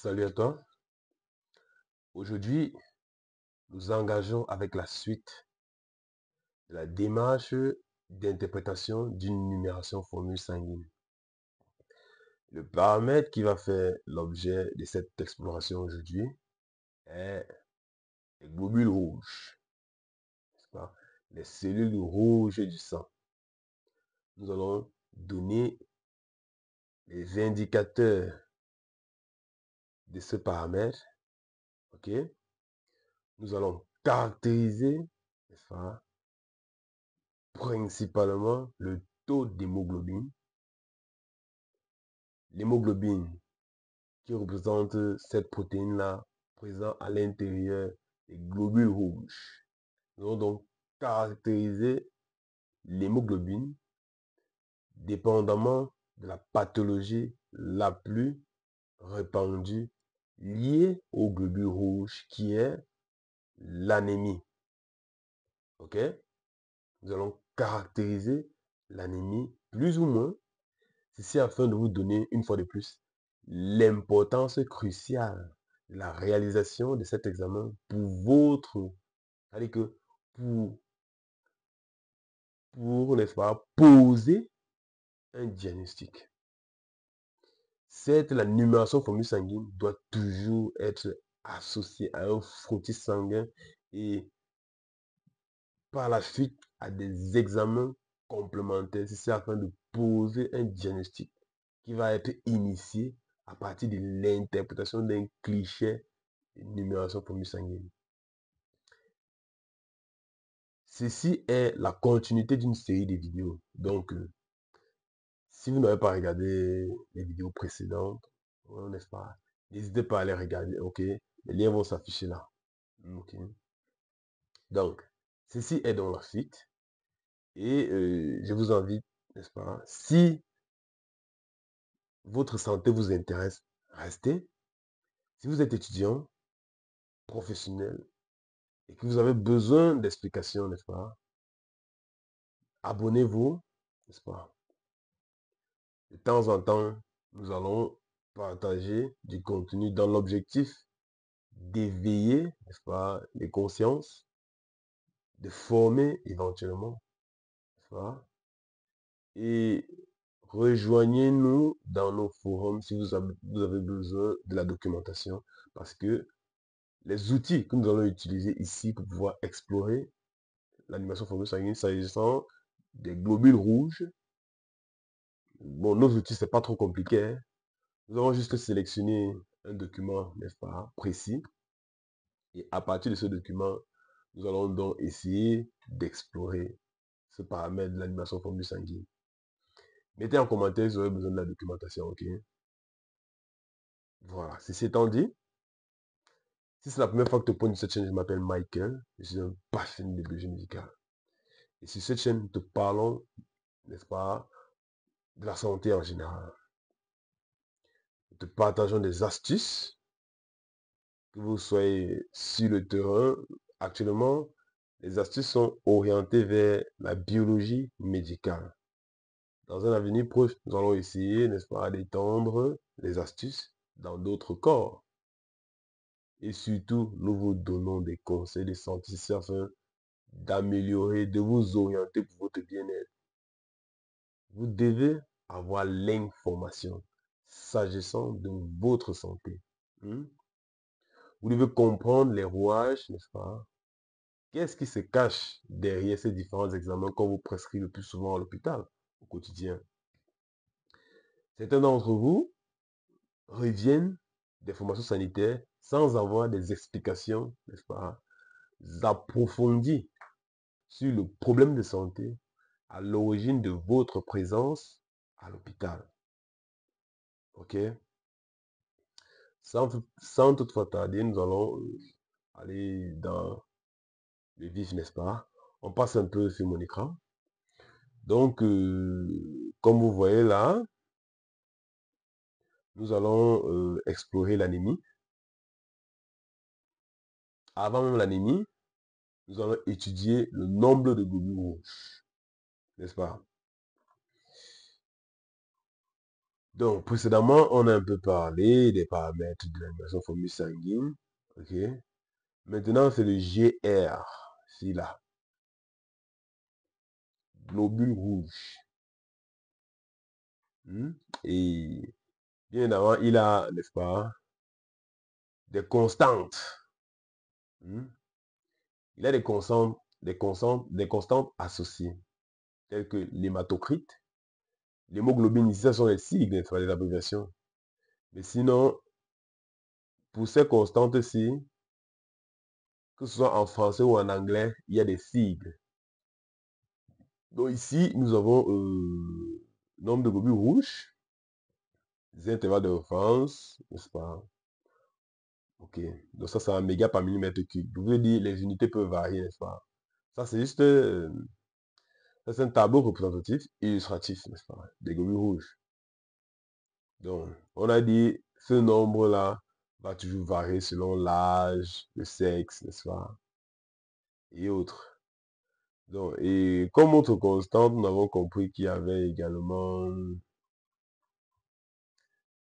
Salut à toi. Aujourd'hui, nous engageons avec la suite de la démarche d'interprétation d'une numération formule sanguine. Le paramètre qui va faire l'objet de cette exploration aujourd'hui est les globules rouges, les cellules rouges du sang. Nous allons donner les indicateurs de ce paramètre, ok, nous allons caractériser, principalement le taux d'hémoglobine. L'hémoglobine qui représente cette protéine-là présente à l'intérieur des globules rouges. Nous allons donc caractériser l'hémoglobine dépendamment de la pathologie la plus répandue lié au globule rouge qui est l'anémie. OK Nous allons caractériser l'anémie plus ou moins. Ceci afin de vous donner une fois de plus l'importance cruciale de la réalisation de cet examen pour votre, allez que pour, pour, n'est-ce pas, poser un diagnostic. Cette, la numération formule sanguine doit toujours être associée à un frottis sanguin et par la suite à des examens complémentaires. C'est afin de poser un diagnostic qui va être initié à partir de l'interprétation d'un cliché de numération formule sanguine. Ceci est la continuité d'une série de vidéos. Donc, euh, vous n'avez pas regardé les vidéos précédentes, nest pas N'hésitez pas à les regarder, ok Les liens vont s'afficher là. Donc, ceci est dans la suite. Et euh, je vous invite, n'est-ce pas Si votre santé vous intéresse, restez. Si vous êtes étudiant, professionnel, et que vous avez besoin d'explications, n'est-ce pas Abonnez-vous, n'est-ce pas de temps en temps, nous allons partager du contenu dans l'objectif d'éveiller, n'est-ce pas, les consciences, de former éventuellement, n'est-ce pas, et rejoignez-nous dans nos forums si vous avez besoin de la documentation, parce que les outils que nous allons utiliser ici pour pouvoir explorer l'animation sanguine s'agissant des globules rouges, Bon, nos outils, c'est pas trop compliqué. Hein. Nous allons juste sélectionné un document, n'est-ce pas, précis. Et à partir de ce document, nous allons donc essayer d'explorer ce paramètre de l'animation forme du sanguine. Mettez en commentaire si vous avez besoin de la documentation, ok Voilà, ceci étant dit, si c'est la première fois que tu prends cette chaîne, je m'appelle Michael, je suis un passionné de biologie médicale. Et sur cette chaîne, te parlons, n'est-ce pas, de la santé en général. Nous te partageons des astuces, que vous soyez sur le terrain actuellement, les astuces sont orientées vers la biologie médicale. Dans un avenir proche, nous allons essayer, n'est-ce pas, d'étendre les astuces dans d'autres corps. Et surtout, nous vous donnons des conseils des santé afin d'améliorer, de vous orienter pour votre bien-être. Vous devez avoir l'information s'agissant de votre santé. Hmm? Vous devez comprendre les rouages, n'est-ce pas Qu'est-ce qui se cache derrière ces différents examens qu'on vous prescrit le plus souvent à l'hôpital, au quotidien Certains d'entre vous reviennent des formations sanitaires sans avoir des explications, n'est-ce pas, approfondies sur le problème de santé à l'origine de votre présence à l'hôpital. OK sans, sans toutefois tarder, nous allons euh, aller dans le vif, n'est-ce pas On passe un peu sur mon écran. Donc, euh, comme vous voyez là, nous allons euh, explorer l'anémie. Avant même l'anémie, nous allons étudier le nombre de globules rouges n'est-ce pas Donc, précédemment, on a un peu parlé des paramètres de l'animation formule sanguine, ok Maintenant, c'est le GR, si là. Globule rouge. Hmm? Et bien avant, il a, n'est-ce pas, des constantes. Hmm? Il a des constantes, des constantes, des constantes associées tels que l'hématocrite. L'hémoglobine, ici, ce sont les sigles, des abréviations. Mais sinon, pour ces constantes-ci, que ce soit en français ou en anglais, il y a des sigles. Donc ici, nous avons euh, nombre de globules rouges, les intervalles de France, n'est-ce pas Ok, donc ça, c'est un méga par millimètre cube. Vous voulez dire, les unités peuvent varier, n'est-ce pas Ça, c'est juste euh, c'est un tableau représentatif, illustratif, n'est-ce pas, des globules rouges. Donc, on a dit, ce nombre-là va toujours varier selon l'âge, le sexe, n'est-ce pas, et autres. Donc, et comme autre constante, nous avons compris qu'il y avait également...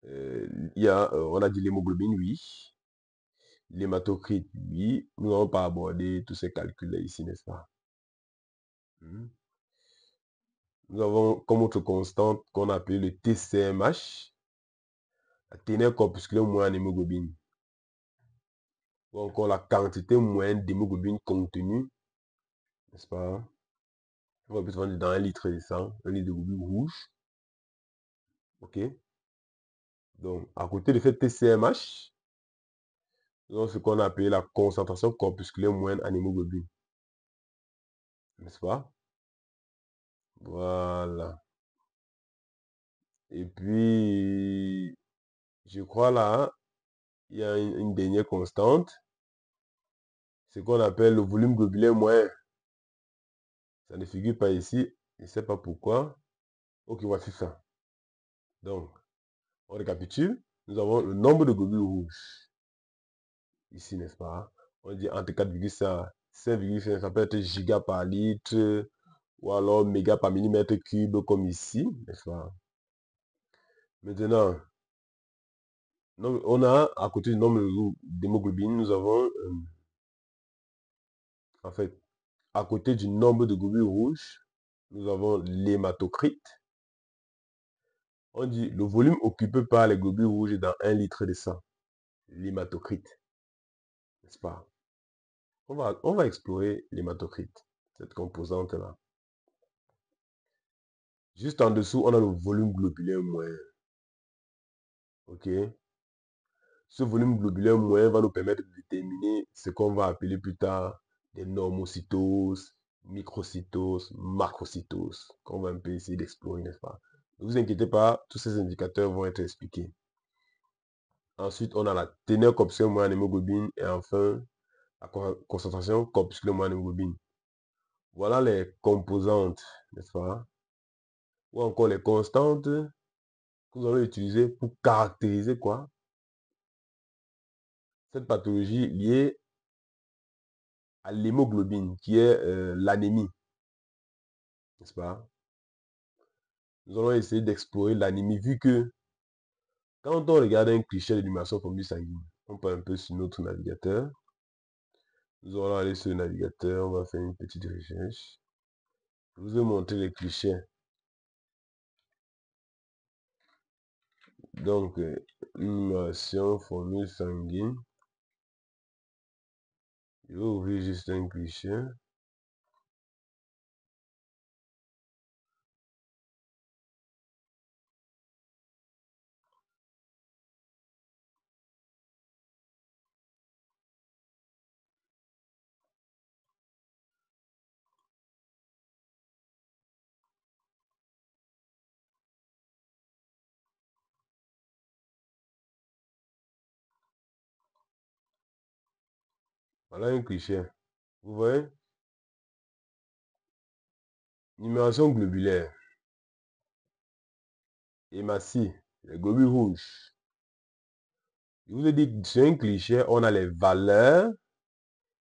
Euh, il y a, euh, on a dit l'hémoglobine, oui. L'hématocrite, oui. Nous n'avons pas abordé tous ces calculs-là ici, n'est-ce pas hmm? nous avons comme autre constante qu'on appelle le TCMH, la teneur corpusculaire moyenne d'hémoglobine, ou encore la quantité moyenne d'hémoglobine contenue, n'est-ce pas On va plus dans un litre de sang, un litre de rouge. Ok Donc, à côté de cette TCMH, nous avons ce qu'on appelle la concentration corpusculaire moyenne en N'est-ce pas voilà. Et puis, je crois là, hein, il y a une, dernière constante. Ce qu'on appelle le volume globulaire moyen. Ça ne figure pas ici. Je ne sais pas pourquoi. Ok, voici ça. Donc, on récapitule. Nous avons le nombre de globules rouges. Ici, n'est-ce pas hein? On dit entre 4,5, 5,5, ça peut être giga par litre, ou alors méga par millimètre cube comme ici, n'est-ce pas Maintenant, on a à côté du nombre d'hémoglobines, nous avons, euh, en fait, à côté du nombre de globules rouges, nous avons l'hématocrite. On dit le volume occupé par les globules rouges est dans un litre de sang. L'hématocrite. N'est-ce pas on va, on va explorer l'hématocrite, cette composante-là. Juste en dessous, on a le volume globulaire moyen. OK Ce volume globulaire moyen va nous permettre de déterminer ce qu'on va appeler plus tard des normocytoses, microcytoses, macrocytoses, qu'on va un peu essayer d'explorer, n'est-ce pas Ne vous inquiétez pas, tous ces indicateurs vont être expliqués. Ensuite, on a la teneur corpusculaire moyenne d'hémoglobine et enfin, la concentration corpusculaire moyenne d'hémoglobine. Voilà les composantes, n'est-ce pas ou encore les constantes que nous allons utiliser pour caractériser quoi Cette pathologie liée à l'hémoglobine, qui est euh, l'anémie. N'est-ce pas Nous allons essayer d'explorer l'anémie, vu que quand on regarde un cliché d'animation du sanguine, on peut un peu sur notre navigateur. Nous allons aller sur le navigateur, on va faire une petite recherche. Je vous ai montré les clichés Donc, une euh, formule sanguine. Je vais ouvrir juste un cliché. Voilà un cliché. Vous voyez Numération globulaire. Et Hématie, les globules rouges. Je vous ai dit que c'est un cliché, on a les valeurs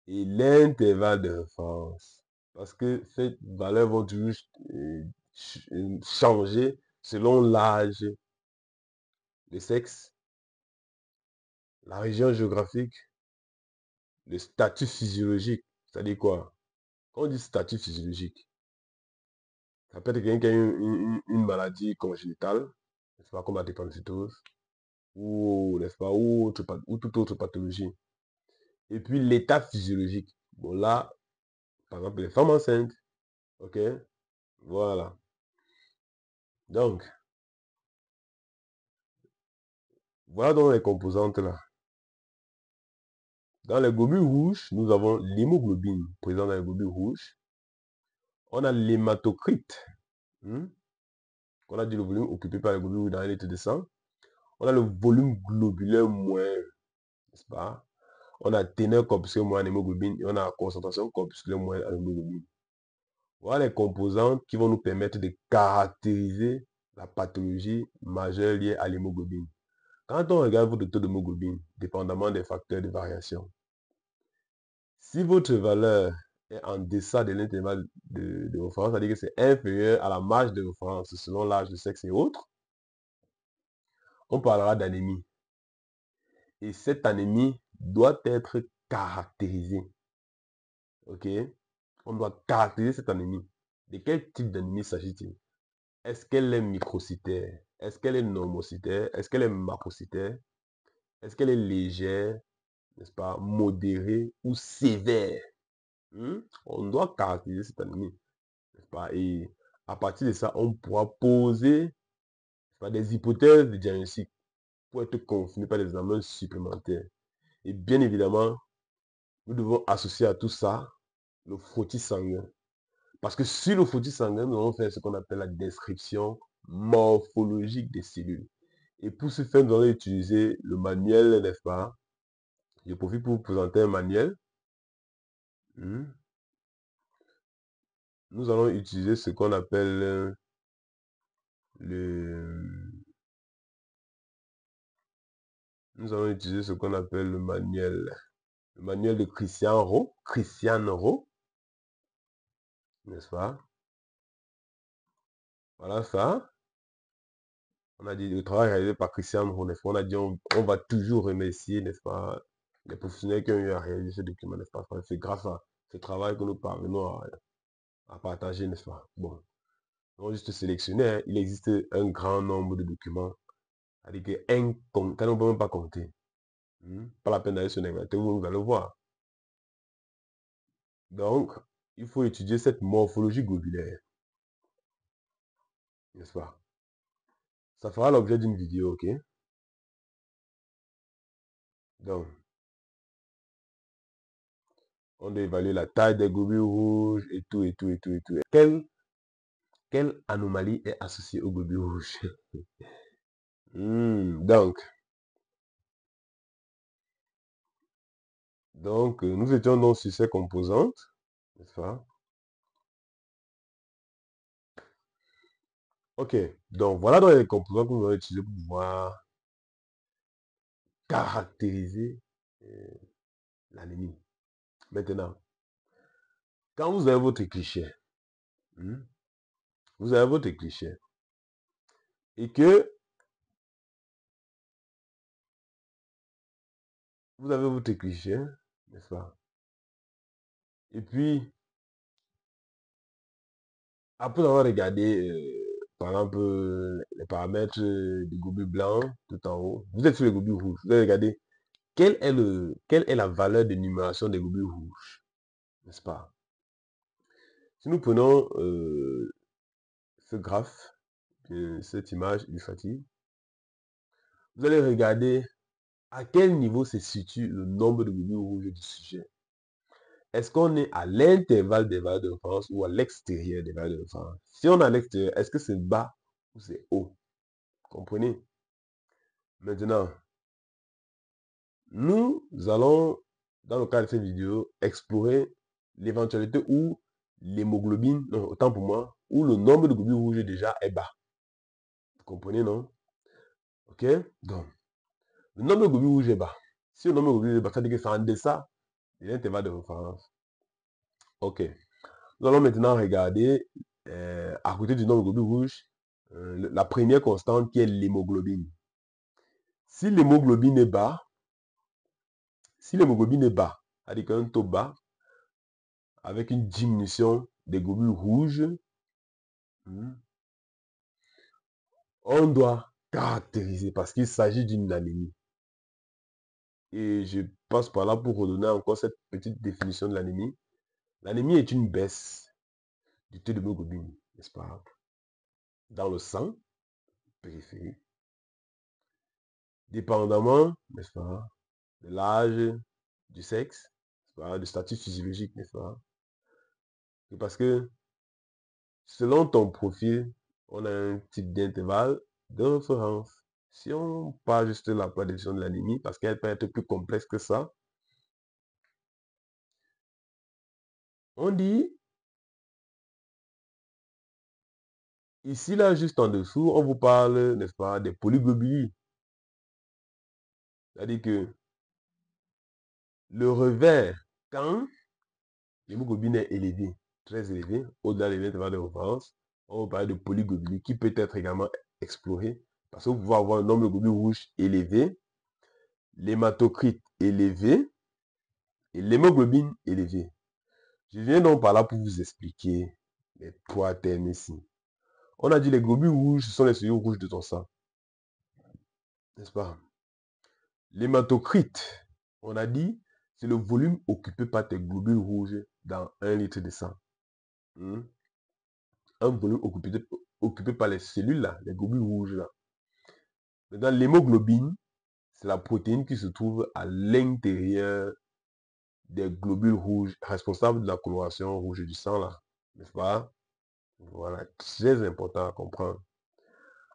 et l'intervalle de référence. Parce que ces valeurs vont toujours euh, changer selon l'âge, le sexe, la région géographique, le statut physiologique, c'est-à-dire quoi Quand on dit statut physiologique, ça peut être quelqu'un qui a une, maladie congénitale, n'est-ce pas, comme la ou, n'est-ce pas, autre, ou toute autre pathologie. Et puis l'état physiologique. Bon, là, par exemple, les femmes enceintes. OK Voilà. Donc, voilà donc les composantes là. Dans les globules rouges, nous avons l'hémoglobine présente dans les globules rouges. On a l'hématocrite, hmm, qu'on a dit le volume occupé par les globules rouges dans les de sang. On a le volume globulaire moyen, n'est-ce pas On a teneur corpusculaire moyen en hémoglobine et on a concentration corpusculaire moins en hémoglobine. Voilà les composantes qui vont nous permettre de caractériser la pathologie majeure liée à l'hémoglobine. Quand on regarde votre taux de d'hémoglobine, dépendamment des facteurs de variation, si votre valeur est en deçà de l'intervalle de, de, référence, c'est-à-dire que c'est inférieur à la marge de référence selon l'âge, le sexe et autres, on parlera d'anémie. Et cette anémie doit être caractérisée. OK On doit caractériser cette anémie. De quel type d'anémie s'agit-il Est-ce qu'elle est microcytaire est-ce qu'elle est normocitaire Est-ce qu'elle est macocitaire Est-ce qu'elle est légère N'est-ce pas Modérée ou sévère hmm? On doit caractériser cette anémie. N'est-ce pas Et à partir de ça, on pourra poser des hypothèses de diagnostic pour être confiné par des examens supplémentaires. Et bien évidemment, nous devons associer à tout ça le frottis sanguin. Parce que sur le frottis sanguin, nous allons faire ce qu'on appelle la description morphologique des cellules. Et pour ce faire, nous allons utiliser le manuel, n'est-ce pas Je profite pour vous présenter un manuel. Hmm. Nous allons utiliser ce qu'on appelle euh, le... Nous allons utiliser ce qu'on appelle le manuel. Le manuel de Christian Rowe. Christian Rowe. N'est-ce pas voilà ça on a dit le travail réalisé par Christian On a dit on, va toujours remercier, n'est-ce pas, les professionnels qui ont eu à réaliser ce document, n'est-ce pas C'est grâce à ce travail que nous parvenons à, partager, n'est-ce pas Bon, non juste sélectionner, hein. il existe un grand nombre de documents. avec un compte, nous ne pas compter. Hmm, pas la peine d'aller sur l'inventaire, vous allez voir. Donc, il faut étudier cette morphologie globulaire. N'est-ce pas ça fera l'objet d'une vidéo, ok Donc, on doit la taille des globules rouges et tout, et tout, et tout, et tout. Quelle, quelle anomalie est associée aux globules rouges hmm, Donc, donc, euh, nous étions donc sur ces composantes, Ok, donc voilà dans les composants que nous allons utiliser pour pouvoir caractériser l'ennemi. Euh, l'anémie. Maintenant, quand vous avez votre cliché, hmm, vous avez votre cliché, et que vous avez votre cliché, n'est-ce pas Et puis, après avoir regardé euh, par exemple, euh, les paramètres euh, des du blancs blanc tout en haut. Vous êtes sur les gobi rouges, Vous allez regarder quelle est le, quelle est la valeur de numération des gobelets rouges. N'est-ce pas Si nous prenons euh, ce graphe, cette image illustrative, vous allez regarder à quel niveau se situe le nombre de gobelets rouges du sujet est-ce qu'on est à l'intervalle des valeurs de France ou à l'extérieur des valeurs de France Si on est à l'extérieur, est-ce que c'est bas ou c'est haut Comprenez Maintenant, nous allons, dans le cadre de cette vidéo, explorer l'éventualité où l'hémoglobine, autant pour moi, où le nombre de globules rouges déjà est bas. comprenez, non Ok Donc, le nombre de globules rouges est bas. Si le nombre de globules est bas, ça veut dire que ça en deçà il y a un de référence. Ok. Nous allons maintenant regarder, euh, à côté du nombre de globules rouges, euh, la première constante qui est l'hémoglobine. Si l'hémoglobine est bas, si l'hémoglobine est bas, cest à qu'un taux bas, avec une diminution des globules rouges, hmm, on doit caractériser parce qu'il s'agit d'une anémie et je passe par là pour redonner encore cette petite définition de l'anémie. L'anémie est une baisse du taux de bogobine, n'est-ce pas, dans le sang périphérique, dépendamment, n'est-ce pas, de l'âge, du sexe, pas, du statut physiologique, n'est-ce pas Parce que selon ton profil, on a un type d'intervalle de référence. Si on parle juste de la production de la parce qu'elle peut être plus complexe que ça, on dit ici là juste en dessous on vous parle n'est-ce pas des polygobies. c'est à dire que le revers quand l'hémoglobine est élevée, très élevée, au-delà des 20 de référence on vous parle de polygobie, qui peut être également explorée parce que vous pouvez avoir un nombre de globules rouges élevé, l'hématocrite élevé et l'hémoglobine élevée. Je viens donc par là pour vous expliquer les trois termes ici. On a dit les globules rouges, ce sont les cellules rouges de ton sang. N'est-ce pas L'hématocrite, on a dit, c'est le volume occupé par tes globules rouges dans un litre de sang. Hmm? Un volume occupé, occupé par les cellules, là, les globules rouges. Là. Maintenant, l'hémoglobine, c'est la protéine qui se trouve à l'intérieur des globules rouges responsable de la coloration rouge du sang, là. N'est-ce pas Voilà, très important à comprendre.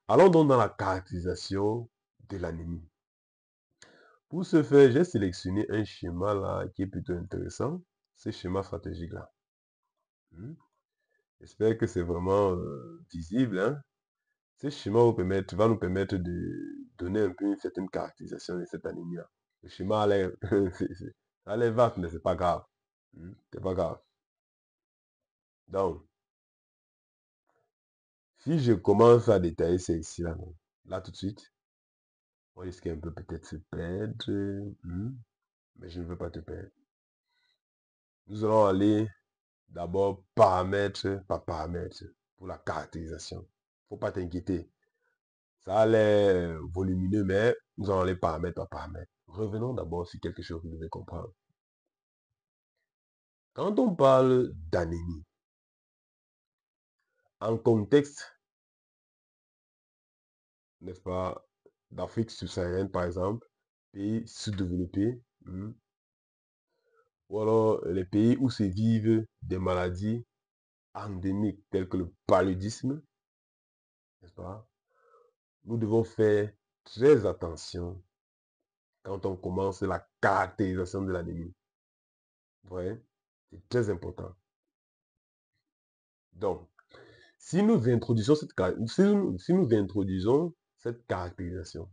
Allons donc dans la caractérisation de l'anémie. Pour ce faire, j'ai sélectionné un schéma là qui est plutôt intéressant, ce schéma stratégique là. Hmm? J'espère que c'est vraiment euh, visible. Hein? Ce schéma va nous permettre de, donner un peu une certaine caractérisation de cette anémie-là. Le schéma l'air est vaste, mais c'est pas grave. Hmm, c'est pas grave. Donc, si je commence à détailler celle ici là tout de suite, on risque un peu peut-être se perdre. Hmm, mais je ne veux pas te perdre. Nous allons aller d'abord paramètre par paramètre pour la caractérisation. Faut pas t'inquiéter. Ça a l'air euh, volumineux, mais nous allons les paramètre par paramètre. Revenons d'abord sur quelque chose que vous devez comprendre. Quand on parle d'anémie, en contexte, n'est-ce pas, d'Afrique subsaharienne par exemple, pays sous-développés, hmm, ou alors les pays où se vivent des maladies endémiques telles que le paludisme, n'est-ce pas, nous devons faire très attention quand on commence la caractérisation de l'anémie. C'est très important. Donc, si nous introduisons cette, si nous, si nous introduisons cette caractérisation,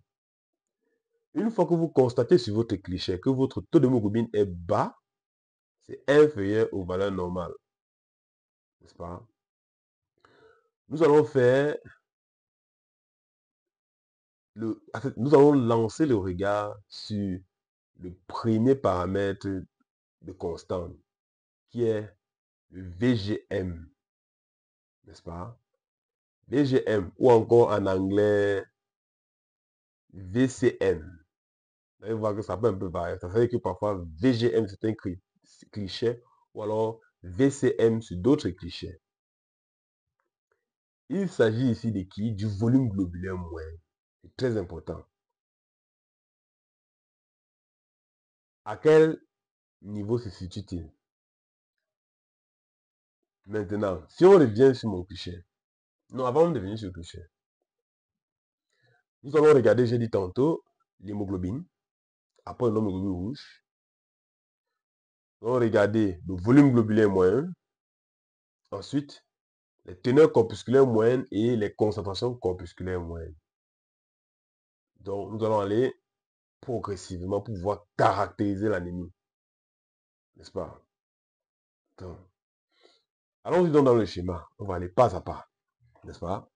une fois que vous constatez sur votre cliché que votre taux de d'hémoglobine est bas, c'est inférieur aux valeurs normales. N'est-ce pas Nous allons faire nous allons lancer le regard sur le premier paramètre de constante, qui est le VGM. N'est-ce pas VGM, ou encore en anglais, VCM. Vous allez voir que ça peut un peu varier. Ça veut que parfois, VGM, c'est un cliché, ou alors VCM, c'est d'autres clichés. Il s'agit ici de qui Du volume globulaire moyen très important. À quel niveau se situe-t-il Maintenant, si on revient sur mon cliché, non, avant de venir sur le cliché, nous allons regarder, j'ai dit tantôt, l'hémoglobine, après l'homoglobine rouge. Nous allons regarder le volume globulaire moyen, ensuite les teneurs corpusculaires moyennes et les concentrations corpusculaires moyennes. Donc, nous allons aller progressivement pouvoir caractériser l'anémie. N'est-ce pas Allons-y donc dans le schéma. On va aller pas à pas. N'est-ce pas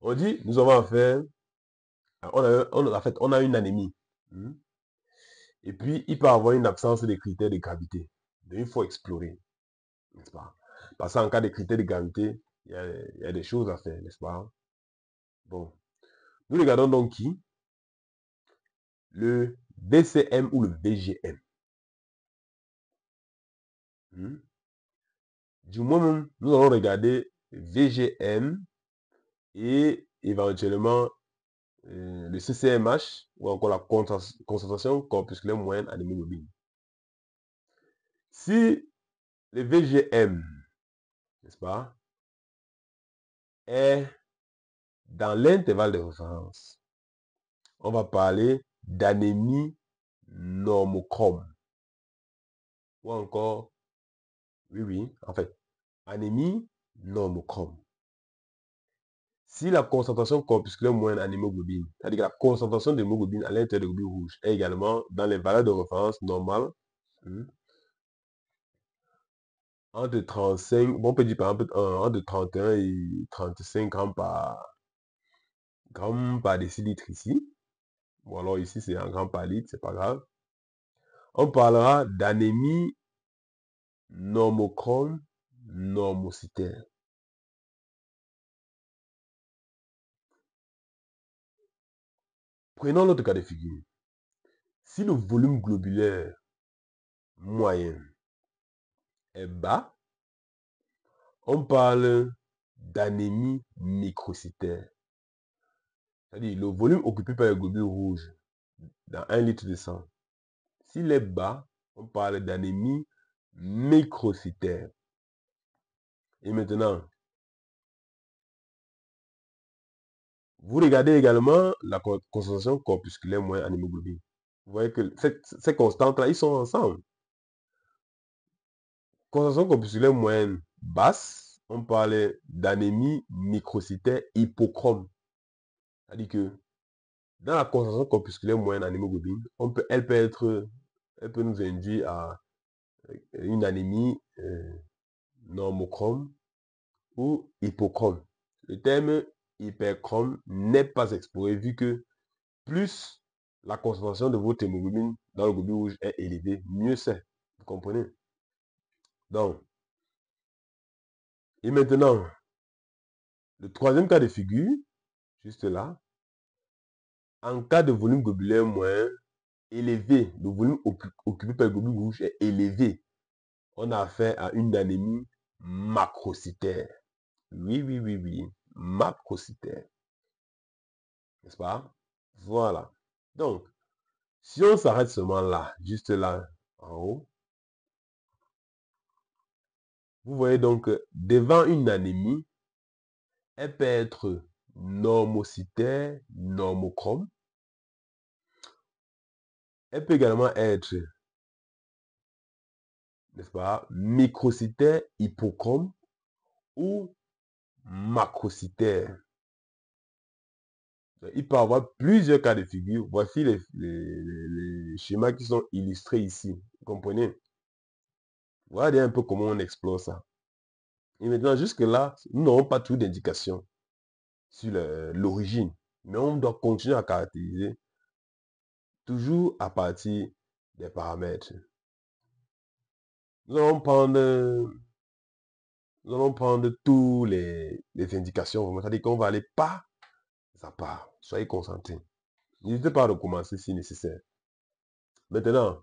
On dit, nous avons affaire... On a, on, en fait, on a une anémie. Hmm? Et puis, il peut avoir une absence des critères de gravité. Donc, il faut explorer. N'est-ce pas Parce qu'en cas de critères de gravité, il y, il y a des choses à faire, n'est-ce pas Bon, nous regardons donc qui Le BCM ou le VGM. Hmm? Du moment nous allons regarder VGM et éventuellement euh, le CCMH ou encore la concentration corpusculaire moyenne à l'hémoglobine. Si le VGM, n'est-ce pas, est dans l'intervalle de référence, on va parler d'anémie normochrome. Ou encore, oui, oui, en fait, anémie normochrome. Si la concentration corpusculaire moins en hémoglobine, c'est-à-dire la concentration de d'hémoglobine à l'intérieur de globules rouge, est également dans les valeurs de référence normales, hmm, entre 35, bon, on peut dire par exemple euh, entre 31 et 35 ans par par des des litres ici, ou alors ici c'est un grand palide, c'est pas grave. On parlera d'anémie normochrome normocytaire. Prenons notre cas de figure. Si le volume globulaire moyen est bas, on parle d'anémie microcytaire c'est-à-dire le volume occupé par le globule rouge dans un litre de sang, s'il est bas, on parle d'anémie microcytaire. Et maintenant, vous regardez également la concentration corpusculaire moyenne anémoglobine. Vous voyez que ces, constantes-là, ils sont ensemble. Concentration corpusculaire moyenne basse, on parlait d'anémie microcytaire hypochrome. C'est-à-dire que dans la concentration corpusculaire moyenne d'anémoglobine, elle, peut être, elle peut nous induire à euh, une anémie euh, normochrome ou hypochrome. Le terme hyperchrome n'est pas exploré vu que plus la concentration de vos hémoglobine dans le globule rouge est élevée, mieux c'est. Vous comprenez Donc, et maintenant, le troisième cas de figure, juste là. En cas de volume globulaire moyen élevé, le volume occupé par le globule rouge est élevé. On a affaire à une anémie macrocytaire. Oui, oui, oui, oui. Macrocytaire. N'est-ce pas? Voilà. Donc, si on s'arrête seulement là, juste là, en haut, vous voyez donc, devant une anémie, elle peut être normocytaire, normochrome. Elle peut également être, n'est-ce pas, microcytaire, hypochrome ou macrocytaire. Il peut y avoir plusieurs cas de figure. Voici les, les, les, schémas qui sont illustrés ici. Vous comprenez voyez un peu comment on explore ça. Et maintenant, jusque-là, nous n'avons pas tout d'indication sur l'origine. Mais on doit continuer à caractériser toujours à partir des paramètres. Nous allons prendre, nous allons prendre tous les, indications. C'est-à-dire qu'on va aller pas à part. Soyez concentrés. N'hésitez pas à recommencer si nécessaire. Maintenant,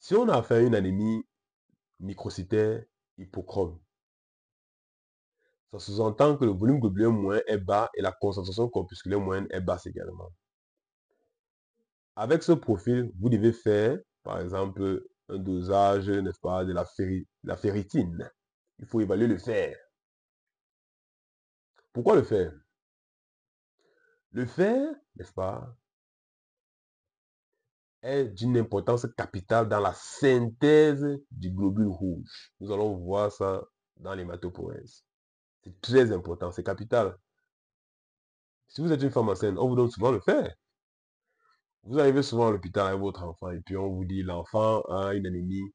si on a fait une anémie microcytaire hypochrome, ça sous-entend que le volume globulaire moyen est bas et la concentration corpusculaire moyenne est basse également. Avec ce profil, vous devez faire, par exemple, un dosage, n'est-ce pas, de la, la ferritine. Il faut évaluer le fer. Pourquoi le fer Le fer, n'est-ce pas, est d'une importance capitale dans la synthèse du globule rouge. Nous allons voir ça dans l'hématopoèse très important, c'est capital. Si vous êtes une femme enceinte, on vous donne souvent le fer. Vous arrivez souvent à l'hôpital avec votre enfant et puis on vous dit l'enfant a une anémie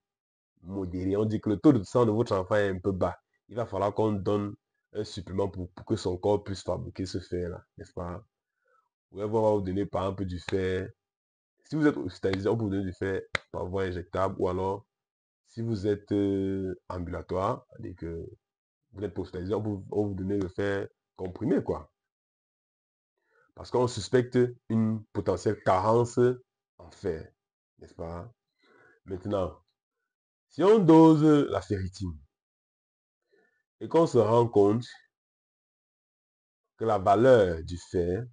modérée. On dit que le taux de sang de votre enfant est un peu bas. Il va falloir qu'on donne un supplément pour, que son corps puisse fabriquer ce fer-là, n'est-ce pas Vous on va vous donner par peu du fer. Si vous êtes hospitalisé, on peut vous donner du fer par voie injectable ou alors si vous êtes euh, ambulatoire, on que vous êtes postalisé, on vous, vous donner le fer comprimé, quoi. Parce qu'on suspecte une potentielle carence en fer, n'est-ce pas Maintenant, si on dose la ferritine et qu'on se rend compte que la valeur du fer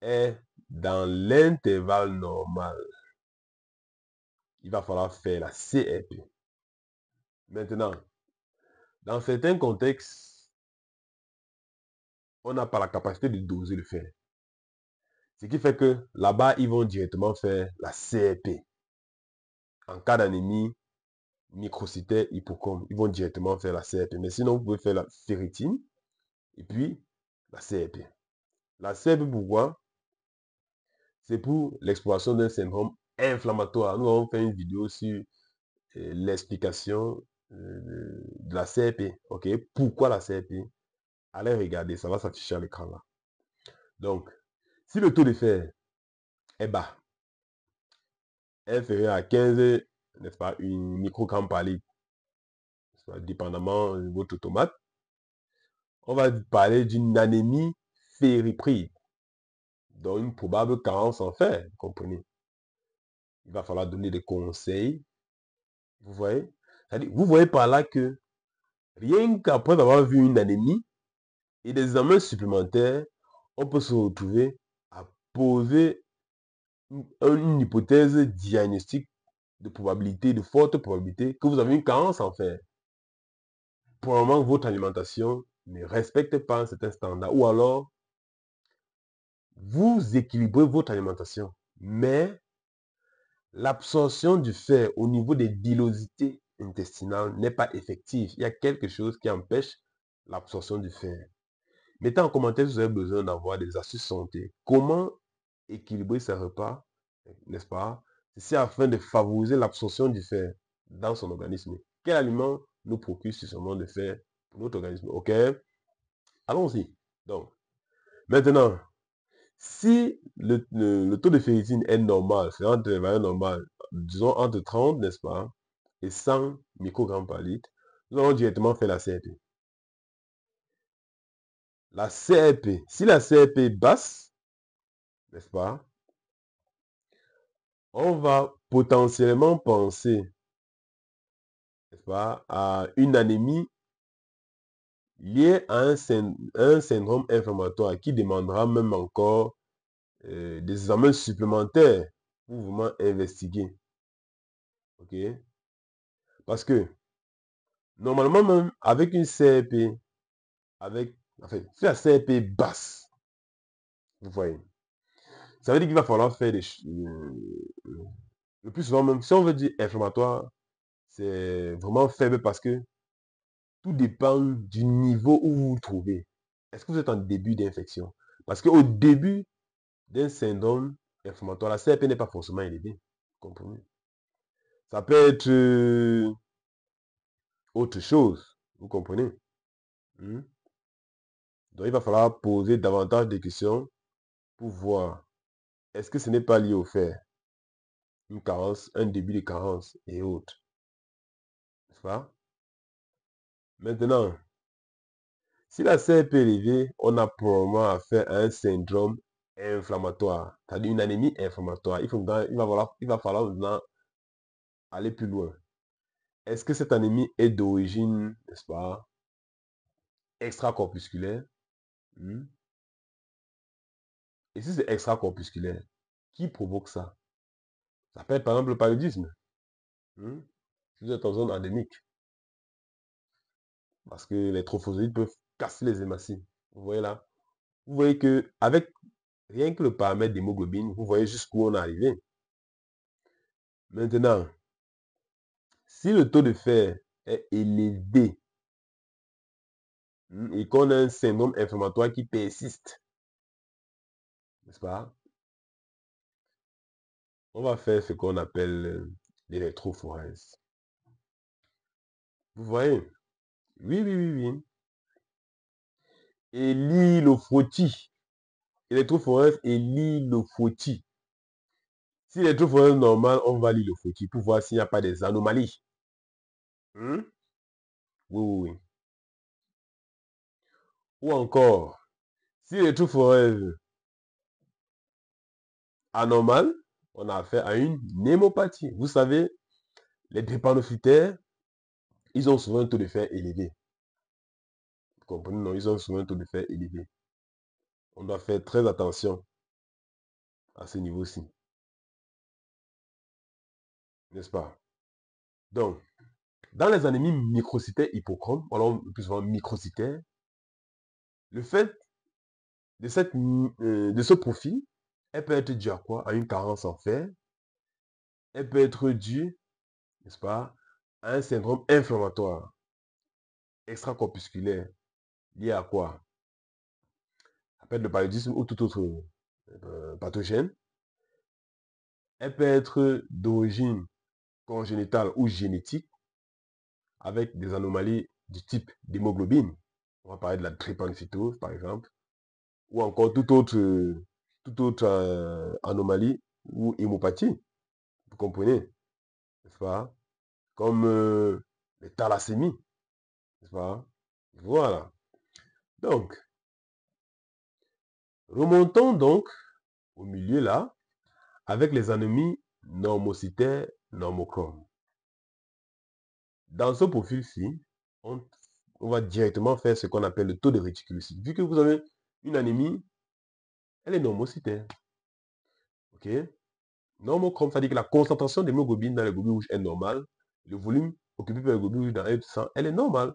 est dans l'intervalle normal, il va falloir faire la CEP. Maintenant, dans certains contextes, on n'a pas la capacité de doser le fer. Ce qui fait que là-bas, ils vont directement faire la CEP. En cas d'anémie microcytaire, hypochrome, ils vont directement faire la CEP. Mais sinon, vous pouvez faire la ferritine et puis la CEP. La CEP, pourquoi C'est pour l'exploration d'un syndrome inflammatoire. Nous avons fait une vidéo sur euh, l'explication de la cp OK Pourquoi la CRP Allez regarder, ça va s'afficher à l'écran là. Donc, si le taux de fer est bas, inférieur à 15, n'est-ce pas, une microgramme par litre, dépendamment de votre tomate, on va parler d'une anémie féripride, donc une probable carence en fer, comprenez. Il va falloir donner des conseils, vous voyez, vous voyez par là que rien qu'après avoir vu une anémie et des examens supplémentaires, on peut se retrouver à poser une hypothèse diagnostique de probabilité, de forte probabilité que vous avez une carence en fer. Probablement que votre alimentation ne respecte pas un certain standard. Ou alors, vous équilibrez votre alimentation. Mais l'absorption du fer au niveau des dilosités intestinal n'est pas effectif. Il y a quelque chose qui empêche l'absorption du fer. Mettez en commentaire si vous avez besoin d'avoir des astuces santé. Comment équilibrer ses repas, n'est-ce pas C'est afin de favoriser l'absorption du fer dans son organisme. Quel aliment nous procure suffisamment de fer pour notre organisme Ok Allons-y. Donc, maintenant, si le, taux de féritine est normal, c'est un normal, disons entre 30, n'est-ce pas et 100 microgrammes par litre, nous allons directement faire la CRP. La CRP, si la CRP basse, n'est-ce pas, on va potentiellement penser, n'est-ce pas, à une anémie liée à un, syndrome inflammatoire qui demandera même encore euh, des examens supplémentaires pour vraiment investiguer. OK parce que normalement même avec une CRP, avec, enfin, si la CRP basse, vous voyez, ça veut dire qu'il va falloir faire des choses. le plus souvent même, si on veut dire inflammatoire, c'est vraiment faible parce que tout dépend du niveau où vous vous trouvez. Est-ce que vous êtes en début d'infection Parce qu'au début d'un syndrome inflammatoire, la CRP n'est pas forcément élevée. Comprenez ça peut être euh, autre chose. Vous comprenez hmm? Donc, il va falloir poser davantage de questions pour voir est-ce que ce n'est pas lié au fait une carence, un début de carence et autres. N'est-ce pas Maintenant, si la CRP est élevée, on a probablement affaire à un syndrome inflammatoire, c'est-à-dire une anémie inflammatoire. Il, va falloir, il va falloir maintenant aller plus loin. Est-ce que cet anémie est d'origine, n'est-ce pas, extracorpusculaire corpusculaire hmm? Et si c'est extracorpusculaire, qui provoque ça Ça peut être par exemple le paludisme. Hmm? vous êtes en zone endémique. Parce que les trophozoïdes peuvent casser les hématies. Vous voyez là Vous voyez que avec rien que le paramètre d'hémoglobine, vous voyez jusqu'où on est arrivé. Maintenant, si le taux de fer est élevé et qu'on a un syndrome inflammatoire qui persiste, n'est-ce pas On va faire ce qu'on appelle l'électrophorèse. Euh, Vous voyez Oui, oui, oui, oui. Et le frottis. et le Si l'électrophorèse normale, on va lire le pour voir s'il n'y a pas des anomalies. Hmm? Oui, oui, oui. Ou encore, si les trous rêve anormal, on a affaire à une némopathie. Vous savez, les dépanophytères, ils ont souvent un taux de fer élevé. Vous comprenez Non, ils ont souvent un taux de fer élevé. On doit faire très attention à ce niveau-ci. N'est-ce pas Donc, dans les anémies microcytaires hypochromes, alors plus souvent microcytaires, le fait de, cette, euh, de ce profil, elle peut être due à quoi À une carence en fer. Elle peut être due, n'est-ce pas, à un syndrome inflammatoire extracorpusculaire lié à quoi À perte de paludisme ou tout autre euh, pathogène. Elle peut être d'origine congénitale ou génétique avec des anomalies du type d'hémoglobine. On va parler de la trépanocytose par exemple, ou encore toute autre, toute autre euh, anomalie ou hémopathie. Vous comprenez nest Comme euh, les thalassémies. nest pas Voilà. Donc, remontons donc au milieu là, avec les anémies normocytaires normochromes. Dans ce profil-ci, on, va directement faire ce qu'on appelle le taux de réticulocyte. Vu que vous avez une anémie, elle est normocytaire. OK Normochrome, ça c'est-à-dire que la concentration d'hémoglobine dans les globules rouges est normale. Le volume occupé par les globules rouges dans le sang, elle est normale.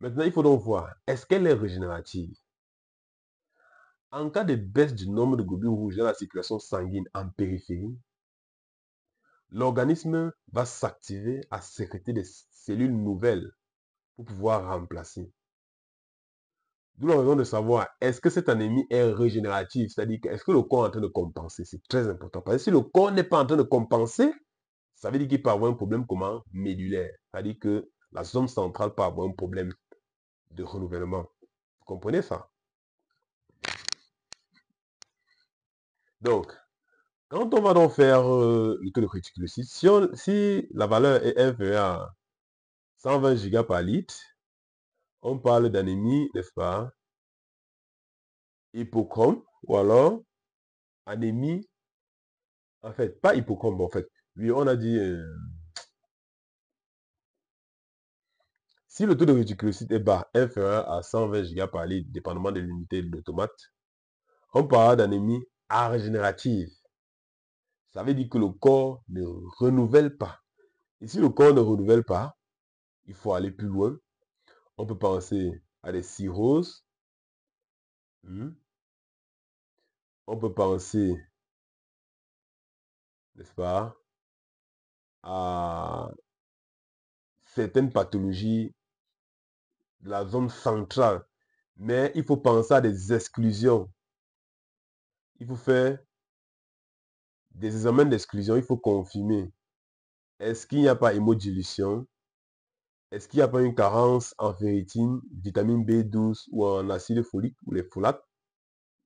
Maintenant, il faut donc voir, est-ce qu'elle est régénérative En cas de baisse du nombre de globules rouges dans la circulation sanguine en périphérie, l'organisme va s'activer à sécréter des cellules nouvelles pour pouvoir remplacer. D'où la de savoir, est-ce que cette anémie est régénérative C'est-à-dire, est-ce que le corps est en train de compenser C'est très important. Parce que si le corps n'est pas en train de compenser, ça veut dire qu'il peut avoir un problème comment Médulaire. C'est-à-dire que la zone centrale peut avoir un problème de renouvellement. Vous comprenez ça Donc, quand on va donc faire le euh, taux de critique si, la valeur est inférieure à 120 gigas par litre, on parle d'anémie, n'est-ce pas hypochrome, ou alors anémie, en fait, pas hippocombe en fait. Oui, on a dit... Euh, si le taux de réticulocyte est bas, inférieur à 120 gigas par litre, dépendamment de l'unité de l'automate, on parle d'anémie régénérative. Ça veut dire que le corps ne renouvelle pas. Et si le corps ne renouvelle pas, il faut aller plus loin. On peut penser à des cirrhoses. Hmm. On peut penser, n'est-ce pas, à certaines pathologies de la zone centrale. Mais il faut penser à des exclusions. Il faut faire des examens d'exclusion, il faut confirmer. Est-ce qu'il n'y a pas hémodilution Est-ce qu'il n'y a pas une carence en ferritine, vitamine B12 ou en acide folique ou les folates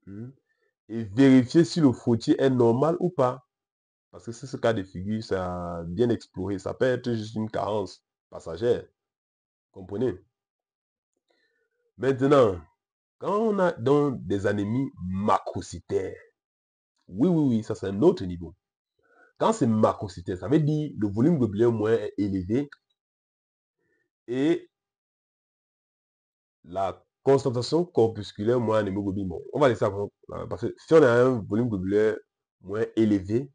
hmm. Et vérifier si le fautier est normal ou pas. Parce que c'est ce cas de figure, ça bien exploré. Ça peut être juste une carence passagère. Comprenez Maintenant, quand on a donc des anémies macrocytaires, oui, oui, oui, ça c'est un autre niveau. Quand c'est macrocytose, ça veut dire le volume globulaire moyen est élevé et la concentration corpusculaire moyenne hémoglobine. Bon, on va laisser ça parce que si on a un volume globulaire moins élevé,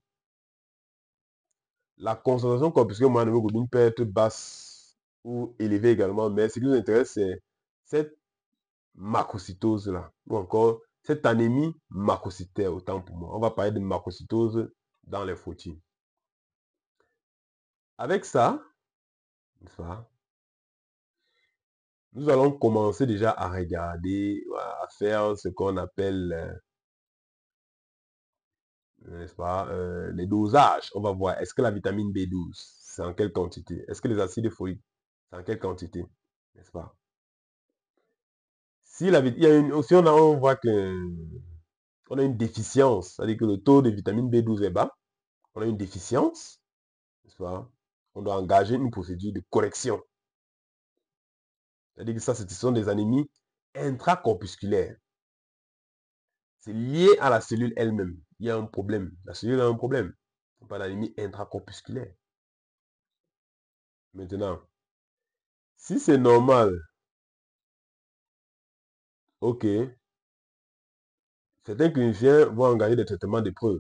la concentration corpusculaire moyenne hémoglobine peut être basse ou élevée également, mais ce qui nous intéresse, c'est cette macrocytose-là, ou encore cette anémie macrocytaire, autant pour moi. On va parler de macrocytose dans les fautines. Avec ça, ça, nous allons commencer déjà à regarder, à faire ce qu'on appelle, euh, n'est-ce pas, euh, les dosages. On va voir, est-ce que la vitamine B12, c'est en quelle quantité Est-ce que les acides foliques, c'est en quelle quantité N'est-ce pas si, on, voit que a une déficience, c'est-à-dire que le taux de vitamine B12 est bas, on a une déficience, on doit engager une procédure de correction. C'est-à-dire que ça, ce sont des anémies intracorpusculaires. C'est lié à la cellule elle-même. Il y a un problème. La cellule a un problème. On parle d'anémie intracorpusculaire. Maintenant, si c'est normal Ok. Certains cliniciens vont engager des traitements d'épreuve.